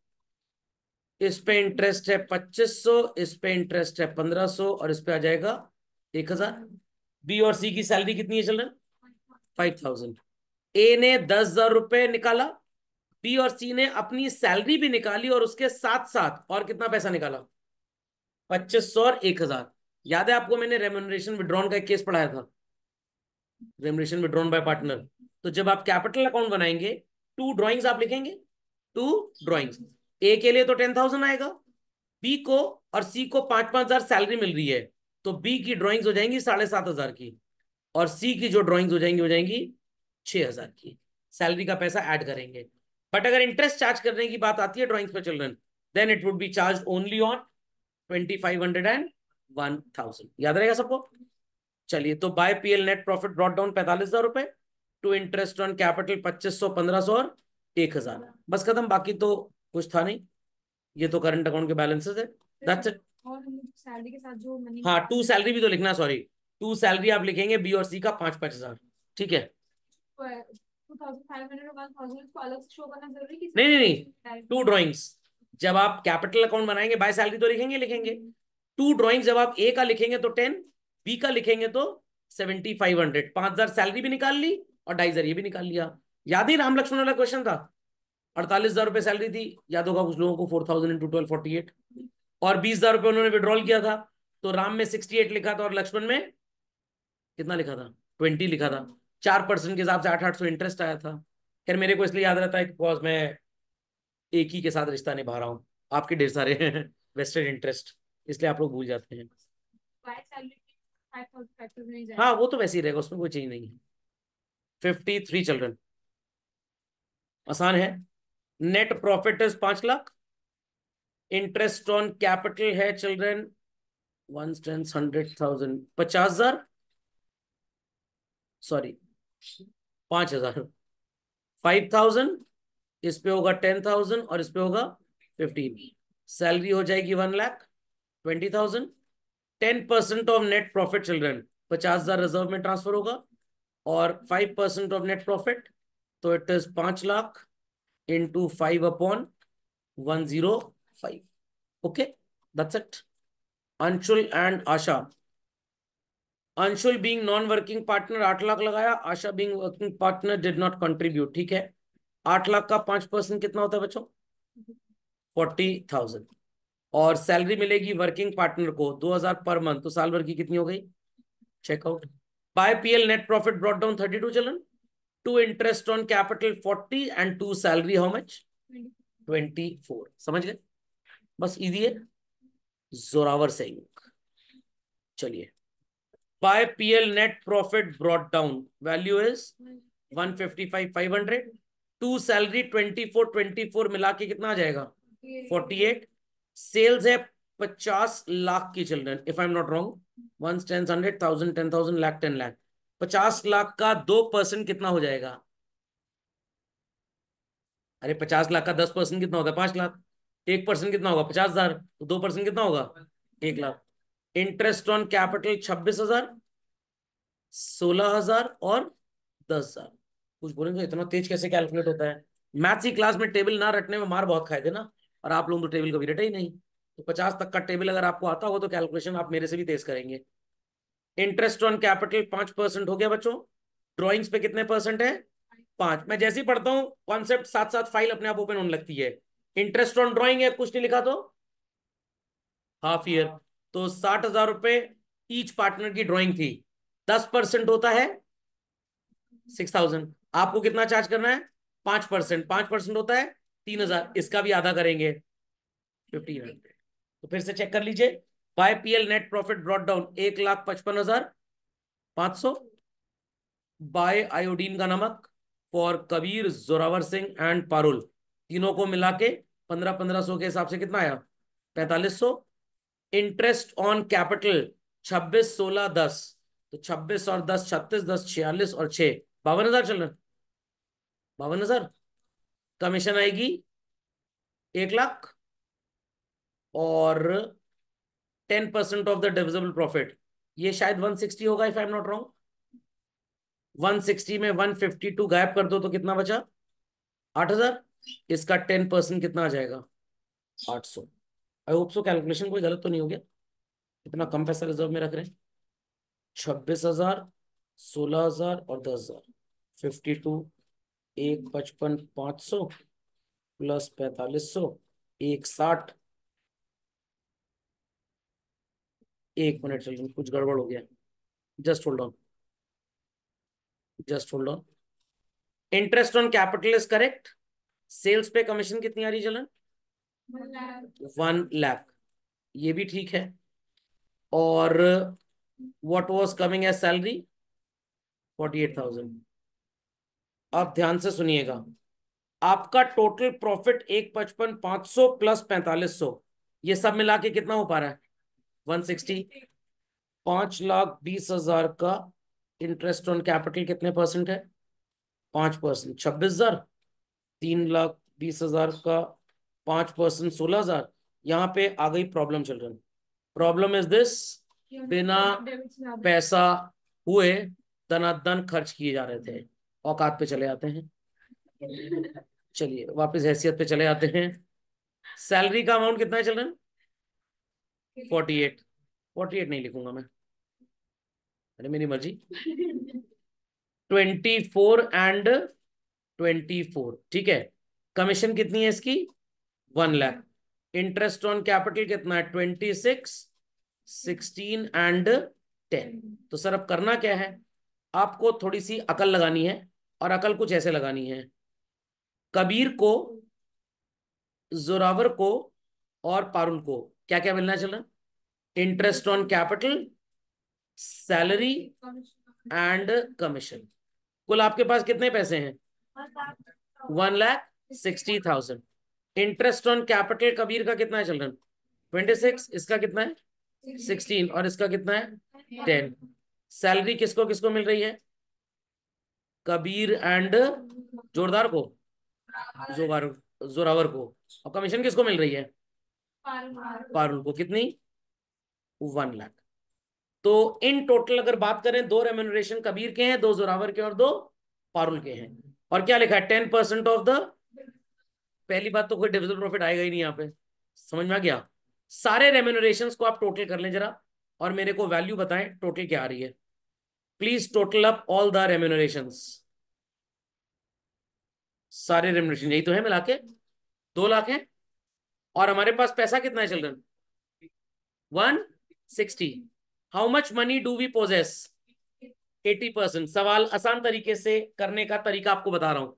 इस पे इंटरेस्ट है पच्चीस सौ इस पे इंटरेस्ट है पंद्रह सौ और इस पे आ जाएगा एक हजार बी और सी की सैलरी कितनी है चल रहा फाइव थाउजेंड ए ने दस हजार रुपए निकाला बी और सी ने अपनी सैलरी भी निकाली और उसके साथ साथ और कितना पैसा निकाला पच्चीस सौ और एक हजार याद है आपको मैंने रेमोनरेशन विड्रॉन का एक केस पढ़ाया था रेमोनरेशन विड्रॉन बाय पार्टनर तो जब आप कैपिटल अकाउंट बनाएंगे टू ड्रॉइंग्स आप लिखेंगे टू ड्रॉइंग्स ए के लिए तो टेन थाउजेंड आएगा बी को और सी को पांच पांच हजार सैलरी मिल रही है तो बी की ड्रॉइंग्स हो जाएंगी साढ़े सात हजार की और सी की जो ड्रॉइंग्स हो जाएंगी हो जाएंगी छह हजार की सैलरी का पैसा ऐड करेंगे बट अगर इंटरेस्ट चार्ज करने की बात आती है ड्रॉइंग्स पर children then it would be charge only on twenty five hundred and one thousand याद रहेगा सबको चलिए तो by PL net profit brought down पैंतालीस हजार रुपए टू इंटरेस्ट ऑन कैपिटल पच्चीस सौ पंद्रह सौ और एक हजार बस खत्म बाकी तो कुछ था नहीं ये तो करंट अकाउंट के बैलेंसेस है दैट्स इट हाँ टू सैलरी भी तो लिखना सॉरी टू सैलरी आप लिखेंगे बी और सी का पांच पांच हजार ठीक है नहीं नहीं टू ड्रॉइंग्स जब आप कैपिटल अकाउंट बनाएंगे बाय सैलरी तो लिखेंगे लिखेंगे टू ड्रॉइंग जब आप ए का लिखेंगे तो टेन बी का लिखेंगे तो सेवेंटी फाइव हंड्रेड पांच हजार सैलरी भी निकाल ली और ढाई हजार ये भी निकाल लिया याद ही राम लक्ष्मण वाला क्वेश्चन था अड़तालीस हजार रुपये सैलरी थी याद होगा कुछ लोगों को four thousand into twelve forty eight और बीस हजार रुपये उन्होंने विड्रॉल किया था तो राम में सिक्सटी एट लिखा था और लक्ष्मण में कितना लिखा था ट्वेंटी लिखा था चार परसेंट के हिसाब से आठ आठ सौ इंटरेस्ट आया था खैर मेरे को इसलिए याद रहता है बिकॉज मैं एक ही के साथ रिश्ता निभा रहा हूँ आपके ढेर सारे हैं वेस्टेड इंटरेस्ट इसलिए आप लोग भूल जाते हैं हाँ वो तो वैसे ही रहेगा उसमें कोई चेंज नहीं है फिफ्टी थ्री चिल्ड्रन आसान है नेट प्रॉफिट पांच लाख इंटरेस्ट ऑन कैपिटल है children one tens hundred thousand पचास हजार सॉरी पांच हजार फाइव थाउजेंड इस पे होगा टेन थाउजेंड और इस पे होगा फिफ्टीन सैलरी हो जाएगी one lakh twenty thousand ten percent of net profit children पचास हजार रिजर्व में ट्रांसफर होगा और five percent of net profit तो इट इज पांच लाख into five upon one zero five okay that's it Anshul and Asha Anshul being non working partner आठ लाख लगाया Asha being working partner did not contribute ठीक है आठ लाख का पांच परसेंट कितना होता है बच्चों फोर्टी थाउजेंड और सैलरी मिलेगी वर्किंग पार्टनर को दो हजार पर मंथ तो साल भर की कितनी हो गई check out by PL net profit brought down thirty two चलन to interest on capital forty and to salary how much twenty four समझ गए बस इजी है जोरावर सिंह चलिए by PL net profit brought down value is one fifty five five hundred to salary twenty four twenty four मिला के कितना आ जाएगा फोर्टी एट सेल्स है पचास लाख की children if I am not wrong one ten hundred thousand ten thousand lakh ten lakh पचास लाख का दो परसेंट कितना हो जाएगा अरे पचास लाख का दस परसेंट कितना होता है पांच लाख एक परसेंट कितना होगा पचास हजार तो दो परसेंट कितना होगा एक लाख इंटरेस्ट ऑन कैपिटल छब्बीस हजार सोलह हजार और दस हजार कुछ बोलेंगे तो इतना तेज कैसे कैलकुलेट होता है मैथ्स की क्लास में टेबल ना रटने में मार बहुत खाए थे ना और आप लोग तो टेबल कभी रटे ही नहीं तो पचास तक का टेबल अगर आपको आता हो तो कैलकुलेशन आप मेरे से भी तेज करेंगे इंटरेस्ट ऑन कैपिटल पांच परसेंट हो गया बच्चों ड्रॉइंग्स पे कितने परसेंट है पांच मैं जैसे ही पढ़ता हूँ कॉन्सेप्ट साथ साथ फाइल अपने आप ओपन होने लगती है इंटरेस्ट ऑन ड्रॉइंग है कुछ नहीं लिखा तो हाफ ईयर तो साठ हजार रुपए ईच पार्टनर की ड्रॉइंग थी दस परसेंट होता है सिक्स हम्म। थाउजेंड आपको कितना चार्ज करना है पांच परसेंट पांच परसेंट होता है तीन हजार इसका भी आधा करेंगे फिफ्टीन हंड्रेड तो फिर से चेक कर लीजिए by PL net profit brought down एक लाख पचपन हजार पांच सौ बाय आयोडीन का नमक फॉर कबीर जोरावर सिंह एंड पारुल तीनों को मिला के पंद्रह पंद्रह सौ के हिसाब से कितना आया पैंतालीस सौ इंटरेस्ट ऑन कैपिटल छब्बीस सोलह दस तो छब्बीस और दस छत्तीस दस छियालीस और छह बावन हजार चल रहा बावन हजार कमीशन आएगी एक लाख और ten percent of the divisible profit ये शायद वन सिक्सटी होगा if I am not wrong one sixty में वन फिफ्टी टू गायब कर दो तो कितना बचा आठ हजार इसका टेन परसेंट कितना आ जाएगा आठ सौ आई होप सो कैलकुलेशन कोई गलत तो नहीं हो गया इतना कम पैसा रिजर्व में रख रहे हैं छब्बीस हजार सोलह हजार और दस हजार फिफ्टी टू एक पचपन पांच सौ प्लस पैतालीस सौ एक साठ एक मिनट चलिए कुछ गड़बड़ हो गया just hold on just hold on interest on capital is correct sales पे कमीशन कितनी आ रही चलन वन लैख ये भी ठीक है और what was coming as salary forty eight thousand आप ध्यान से सुनिएगा आपका टोटल प्रॉफिट एक पचपन पांच सौ प्लस पैंतालीस सौ ये सब मिला के कितना हो पा रहा है वन सिक्सटी पांच लाख बीस हजार का इंटरेस्ट ऑन कैपिटल कितने परसेंट है पांच परसेंट छब्बीस हजार तीन लाख बीस हजार का पांच परसेंट सोलह हजार यहाँ पे आ गई problem children problem is this बिना पैसा हुए धनाधन खर्च किए जा रहे थे औकात पे चले आते हैं चलिए वापस हैसियत पे चले आते हैं सैलरी का अमाउंट कितना है चल रहा है फोर्टी एट फोर्टी एट नहीं लिखूंगा मैं अरे मेरी मर्जी twenty four and twenty four ठीक है कमीशन कितनी है इसकी one lakh interest on capital कितना है twenty six sixteen and ten तो सर अब करना क्या है आपको थोड़ी सी अकल लगानी है और अकल कुछ ऐसे लगानी है कबीर को जोरावर को और पारुल को क्या क्या मिलना चला interest on capital salary and commission कुल आपके पास कितने पैसे हैं one lakh sixty thousand interest on capital Kabir का कितना है चल चिल्ड्रन ट्वेंटी सिक्स इसका कितना है सिक्सटीन और इसका कितना है टेन सैलरी किसको किसको मिल रही है कबीर एंड जोरदार को जोबार जोरावर को और कमीशन किसको मिल रही है पारुल को कितनी वन लाख तो इन टोटल अगर बात करें दो रेम्यूनरेशन कबीर के हैं दो जोरावर के और दो पारुल के हैं और क्या लिखा है टेन परसेंट ऑफ द पहली बात तो कोई डिविजन प्रॉफिट आएगा ही नहीं यहाँ पे समझ में आ गया सारे रेम्यूनरेशन को आप टोटल कर लें जरा और मेरे को वैल्यू बताएं टोटल क्या आ रही है please total up all the remuneration सारे रेम्यूनरेशन यही तो है मिला के दो लाख है और हमारे पास पैसा कितना है children one sixty how much money do we possess eighty percent सवाल आसान तरीके से करने का तरीका आपको बता रहा हूं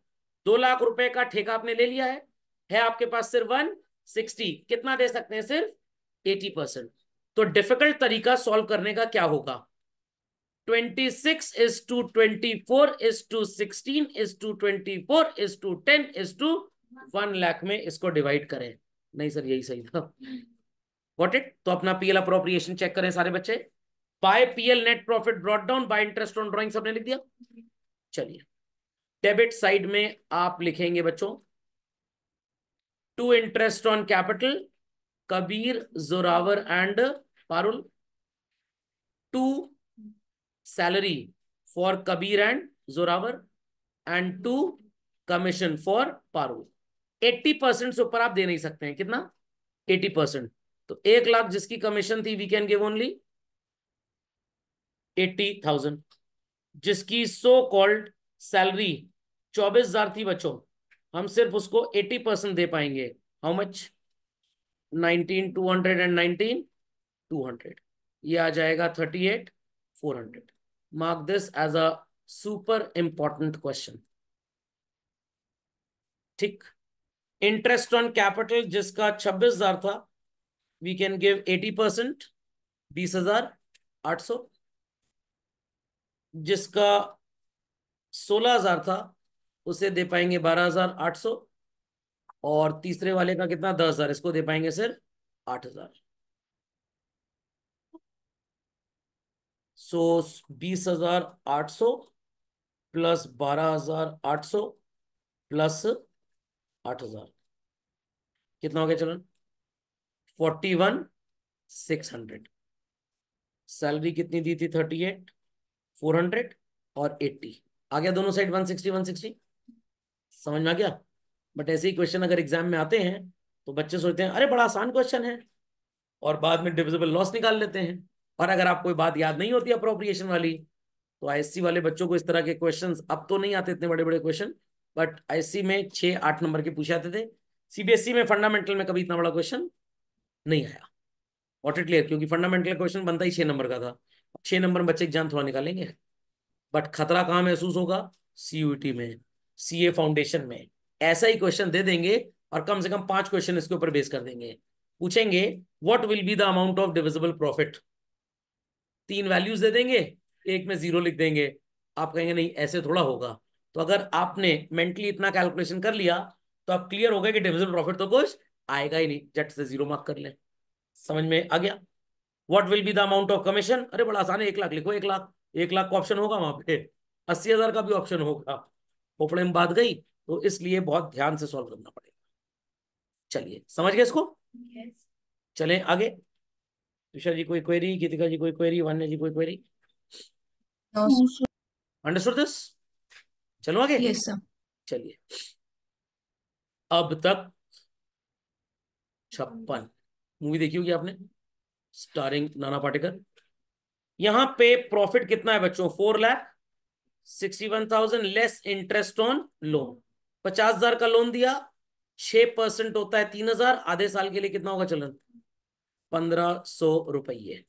दो लाख रुपए का ठेका आपने ले लिया है है आपके पास सिर्फ वन सिक्सटी कितना दे सकते हैं सिर्फ एटी परसेंट तो डिफिकल्ट तरीका सॉल्व करने का क्या होगा twenty six is to twenty four is to sixteen is to twenty four is to ten is to one lakh में इसको डिवाइड करें नहीं सर यही सही था वॉट इट तो अपना पीएल अप्रोप्रिएशन चेक करें सारे बच्चे by PL net profit brought down by interest on drawing सबने लिख दिया चलिए डेबिट साइड में आप लिखेंगे बच्चों to interest on capital Kabir Zorawar and Parul to salary for Kabir and Zorawar and two commission for Paru. 80 percent से ऊपर आप दे नहीं सकते हैं कितना 80 परसेंट तो एक लाख जिसकी कमीशन थी वी कैन गिव ओनली 80,000 जिसकी सो कॉल्ड सैलरी 24,000 थी बच्चों हम सिर्फ उसको 80 परसेंट दे पाएंगे हाउ मच 19 200 एंड 19 200 ये आ जाएगा 38 400 mark this as a super important question ठीक इंटरेस्ट ऑन कैपिटल जिसका छब्बीस हजार था we can give eighty percent बीस हजार आठ सौ जिसका सोलह हजार था उसे दे पाएंगे बारह हजार आठ सौ और तीसरे वाले का कितना दस हजार इसको दे पाएंगे सिर्फ आठ हजार सो बीस हजार आठ सौ प्लस बारह हजार आठ सौ प्लस आठ हजार कितना हो गया चलन forty one six hundred salary कितनी दी थी थर्टी एट फोर हंड्रेड और एट्टी आ गया दोनों side one sixty one sixty समझ में आ गया बट ऐसे ही क्वेश्चन अगर एग्जाम में आते हैं तो बच्चे सोचते हैं अरे बड़ा आसान क्वेश्चन है और बाद में डिविजिबल लॉस निकाल लेते हैं और अगर आप कोई बात याद नहीं होती अप्रोप्रिएशन वाली तो आई वाले बच्चों को इस तरह के क्वेश्चन अब तो नहीं आते इतने बड़े बड़े क्वेश्चन बट आई में छह आठ नंबर के पूछे आते थे सीबीएसई e में फंडामेंटल में कभी इतना बड़ा क्वेश्चन नहीं आया वॉट इट क्लियर क्योंकि फंडामेंटल क्वेश्चन बनता ही छह नंबर का था छह नंबर में बच्चे एग्जाम थोड़ा निकालेंगे बट खतरा कहाँ महसूस होगा सीयूटी e में सी फाउंडेशन में ऐसा ही क्वेश्चन दे देंगे और कम से कम पांच क्वेश्चन इसके ऊपर बेस कर देंगे पूछेंगे what will be the amount of divisible profit तीन वैल्यूज दे देंगे एक में जीरो लिख देंगे आप कहेंगे नहीं ऐसे थोड़ा होगा तो अगर आपने मेंटली इतना कैलकुलेशन कर लिया तो आप क्लियर हो गए कि डिविजन प्रॉफिट तो कुछ आएगा ही नहीं जट से जीरो मार्क कर ले समझ में आ गया what will be the amount of commission अरे बड़ा आसान है एक लाख लिखो एक लाख एक लाख का ऑप्शन होगा वहां पे अस्सी हजार का भी ऑप्शन होगा पोपड़े में बात गई तो इसलिए बहुत ध्यान से सॉल्व करना पड़ेगा चलिए समझ गए इसको yes. चले आगे तुषार जी कोई क्वेरी गीतिका जी कोई क्वेरी वान्या जी कोई क्वेरी अंडरस्टूड दिस चलो आगे yes, चलिए अब तक छप्पन मूवी देखी होगी आपने स्टारिंग नाना पाटेकर यहां पे प्रॉफिट कितना है बच्चों four lakh sixty one thousand less interest on loan पचास हजार का लोन दिया छह परसेंट होता है तीन हजार आधे साल के लिए कितना होगा चलन पंद्रह सौ रुपये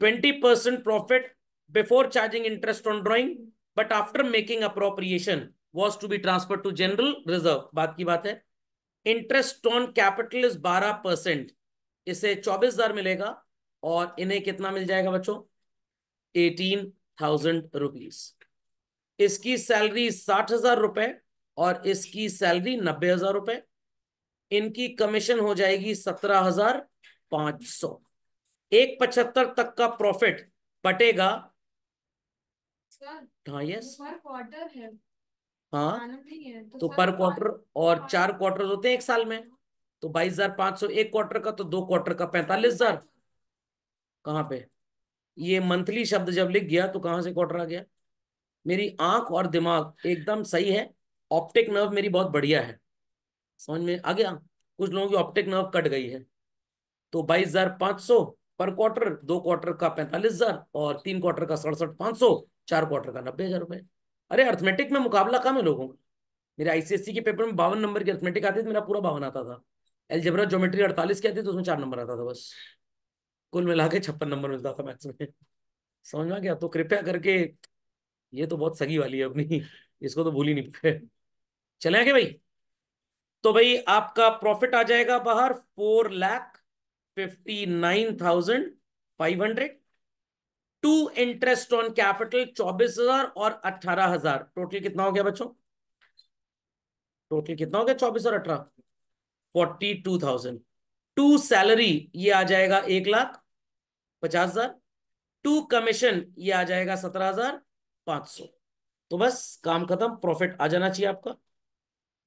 twenty percent profit before charging interest on drawing but after making appropriation was to be transfer to general reserve बात की बात है इंटरेस्ट ऑन कैपिटल इज बारह परसेंट इसे चौबीस हजार मिलेगा और इन्हें कितना मिल जाएगा बच्चों एटीन थाउजेंड रुपीज इसकी सैलरी साठ हजार रुपए और इसकी सैलरी नब्बे हजार रुपए इनकी कमीशन हो जाएगी सत्रह हजार पांच सौ एक पचहत्तर तक का प्रॉफिट बटेगा हाँ यस क्वार्टर तो है हाँ तो, तो पर क्वार्टर और चार क्वार्टर होते हैं एक साल में तो बाईस हजार पांच सौ एक क्वार्टर का तो दो क्वार्टर का पैंतालीस हजार कहाँ पे ये मंथली शब्द जब लिख गया तो कहाँ से क्वार्टर आ गया मेरी आंख और दिमाग एकदम सही है ऑप्टिक नर्व मेरी बहुत बढ़िया है समझ में आ गया कुछ लोगों की ऑप्टिक नर्व कट गई है तो बाईस हजार पांच सौ पर क्वार्टर दो क्वार्टर का पैंतालीस हजार और तीन क्वार्टर का सड़सठ पांच सौ चार क्वार्टर का नब्बे हजार रुपए अरे अर्थमेटिक में मुकाबला कम है लोगों का मेरे आईसीएससी के पेपर में बावन नंबर की अर्थमेटिक आती थी मेरा पूरा बावन आता था एलजेब्रा ज्योमेट्री अड़तालीस की आती थी तो उसमें चार नंबर आता था बस कुल मिला के छप्पन नंबर मिलता था मैथ्स में समझ में गया तो कृपया करके ये तो बहुत सगी वाली है अपनी इसको तो भूल ही नहीं चले आगे भाई तो भाई आपका प्रॉफिट आ जाएगा बाहर four lakh 59,500 to interest on capital 24,000 और 18,000 टोटल कितना हो गया बच्चों टोटल कितना हो गया 24 और 18 42,000 टू सैलरी ये आ जाएगा एक लाख पचास हजार टू कमीशन ये आ जाएगा सत्रह हजार पांच सौ तो बस काम खत्म प्रॉफिट आ जाना चाहिए आपका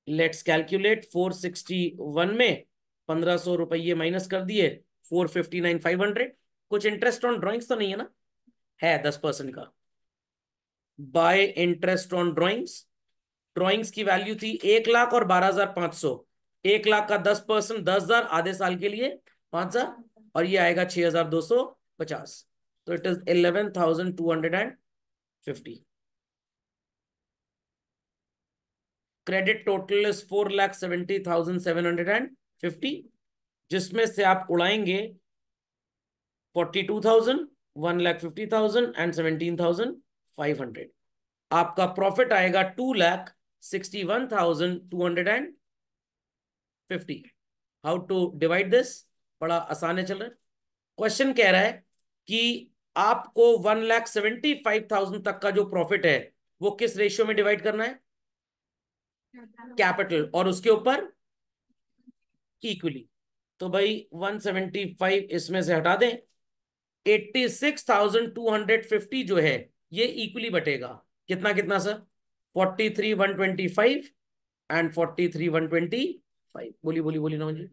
लेट्स कैलकुलेट 461 में पंद्रह सौ रुपये माइनस कर दिए four fifty nine five hundred कुछ इंटरेस्ट ऑन ड्रॉइंग्स तो नहीं है ना है दस परसेंट का by interest on drawings drawings की वैल्यू थी एक लाख और बारह हजार पांच सौ एक लाख का दस परसेंट दस हजार आधे साल के लिए पांच हजार और ये आएगा छह हजार दो सौ पचास तो it is eleven thousand two hundred and fifty credit total is four lakh seventy thousand seven hundred and fifty जिसमें से आप उड़ाएंगे forty two thousand one lakh fifty thousand and seventeen thousand five hundred आपका प्रॉफिट आएगा two lakh sixty one thousand two hundred and fifty how to divide this बड़ा आसान है चल रहा है क्वेश्चन कह रहा है कि आपको one lakh seventy five thousand तक का जो प्रॉफिट है वो किस रेशियो में डिवाइड करना है कैपिटल और उसके ऊपर की इक्वली तो भाई 175 इसमें से हटा दें 86,250 जो है ये इक्वली बटेगा कितना कितना सर 43,125 एंड 43,125 बोली बोली बोली ना जी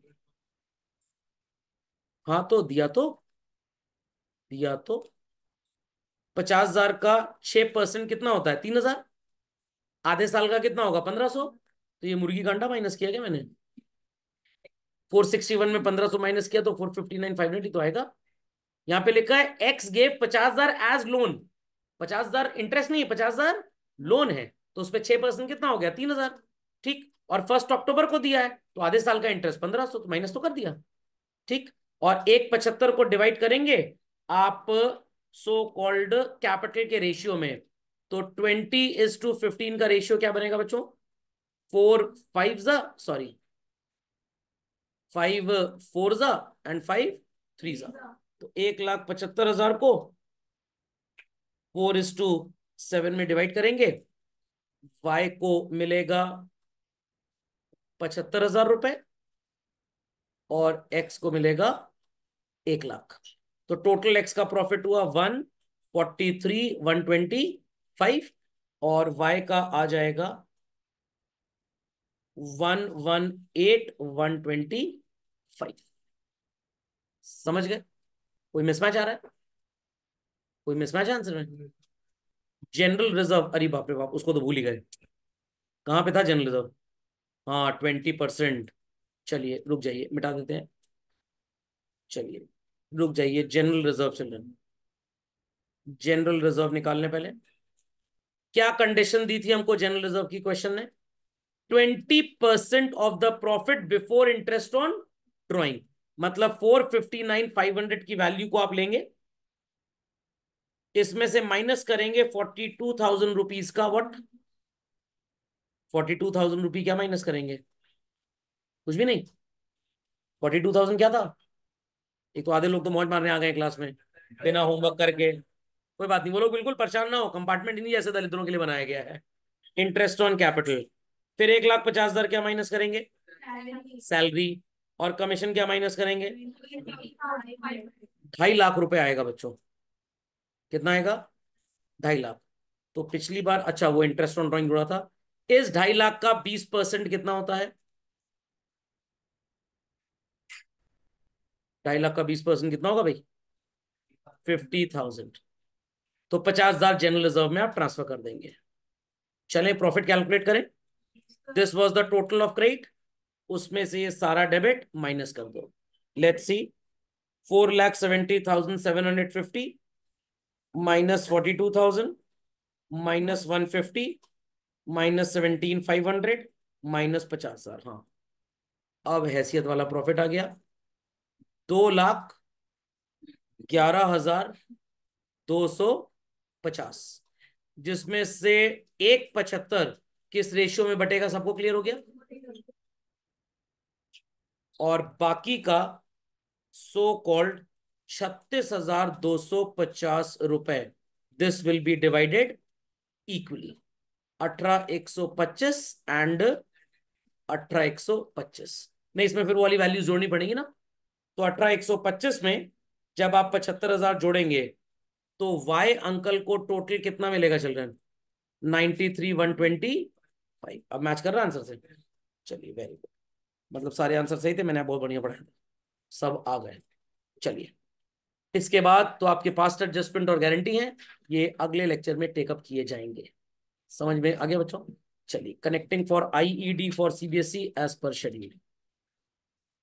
हाँ तो दिया तो दिया तो 50,000 का 6 परसेंट कितना होता है 3,000 आधे साल का कितना होगा 1500 तो ये मुर्गी कांटा माइनस किया क्या मैंने फोर सिक्सटी वन में पंद्रह सो माइनस किया तो four fifty nine five ninety तो आएगा यहां पे लिखा है एक्स गेव पचास हजार एज लोन पचास हजार इंटरेस्ट नहीं है पचास हजार लोन है तो उस पर छह परसेंट कितना हो गया तीन हजार ठीक और फर्स्ट अक्टूबर को दिया है तो आधे साल का इंटरेस्ट पंद्रह सो तो माइनस तो कर दिया ठीक और एक पचहत्तर को डिवाइड करेंगे आप सो कॉल्ड कैपिटल के रेशियो में तो ट्वेंटी इज टू फिफ्टीन का रेशियो क्या बनेगा बच्चों four five sorry five four जा एंड फाइव थ्री जा तो एक लाख पचहत्तर हजार को फोर इज टू सेवन में डिवाइड करेंगे वाई को मिलेगा पचहत्तर हजार रुपए और एक्स को मिलेगा एक लाख तो टोटल एक्स का प्रॉफिट हुआ one forty three one twenty five और वाई का आ जाएगा one one eight one twenty five समझ गए कोई मिसमैच आ रहा है कोई मिसमैच आंसर में जनरल हम्म। रिजर्व अरे बाप रे बाप उसको तो भूल ही गए कहां पे था जनरल रिजर्व हाँ ट्वेंटी परसेंट चलिए रुक जाइए मिटा देते हैं चलिए रुक जाइए जनरल रिजर्व चल रहे जनरल रिजर्व निकालने पहले क्या कंडीशन दी थी हमको जनरल रिजर्व की क्वेश्चन ने twenty percent of the profit before interest on drawing मतलब four fifty nine five hundred की वैल्यू को आप लेंगे इसमें से माइनस करेंगे फोर्टी टू थाउजेंड रुपीज का what forty two thousand rupee क्या माइनस करेंगे कुछ भी नहीं फोर्टी टू थाउजेंड क्या था एक तो आधे लोग तो मौज मारने आ गए क्लास में बिना होमवर्क करके कोई बात नहीं वो लोग बिल्कुल परेशान ना हो कंपार्टमेंट नहीं जैसे दलितों के लिए बनाया गया है इंटरेस्ट ऑन कैपिटल फिर एक लाख पचास हजार क्या माइनस करेंगे सैलरी और कमीशन क्या माइनस करेंगे ढाई लाख रुपए आएगा बच्चों कितना आएगा ढाई लाख तो पिछली बार अच्छा वो इंटरेस्ट ऑन ड्रॉइंग जुड़ा था इस ढाई लाख का बीस परसेंट कितना होता है ढाई लाख का बीस परसेंट कितना होगा भाई फिफ्टी थाउजेंड तो पचास हजार जनरल रिजर्व में आप ट्रांसफर कर देंगे चलें प्रॉफिट कैलकुलेट करें this was the total of credit उसमें से ये सारा डेबिट माइनस कर दो let's see four lakh seventy thousand seven hundred fifty minus forty two thousand minus one fifty minus seventeen five hundred minus पचास हजार हाँ अब हैसियत वाला प्रॉफिट आ गया दो लाख ग्यारह हजार दो सौ पचास जिसमें से एक पचहत्तर किस रेशियो में बटेगा सबको क्लियर हो गया और बाकी का सो कॉल्ड छत्तीस हजार दो सौ पचास रुपए this will be divided equally अठारह एक सौ पच्चीस एंड अठारह एक सौ पच्चीस नहीं इसमें फिर वाली वैल्यू जोड़नी पड़ेगी ना तो अठारह एक सौ पच्चीस में जब आप पचहत्तर हजार जोड़ेंगे तो वाई अंकल को टोटल कितना मिलेगा children ninety three one twenty five अब मैच कर रहा आंसर से चलिए वेरी गुड मतलब सारे आंसर सही थे मैंने बहुत बढ़िया पढ़ाया सब आ गए चलिए इसके बाद तो आपके फास्ट एडजस्टमेंट और गारंटी है ये अगले लेक्चर में टेकअप किए जाएंगे समझ में आगे बच्चों चलिए connecting for IED for CBSE as per schedule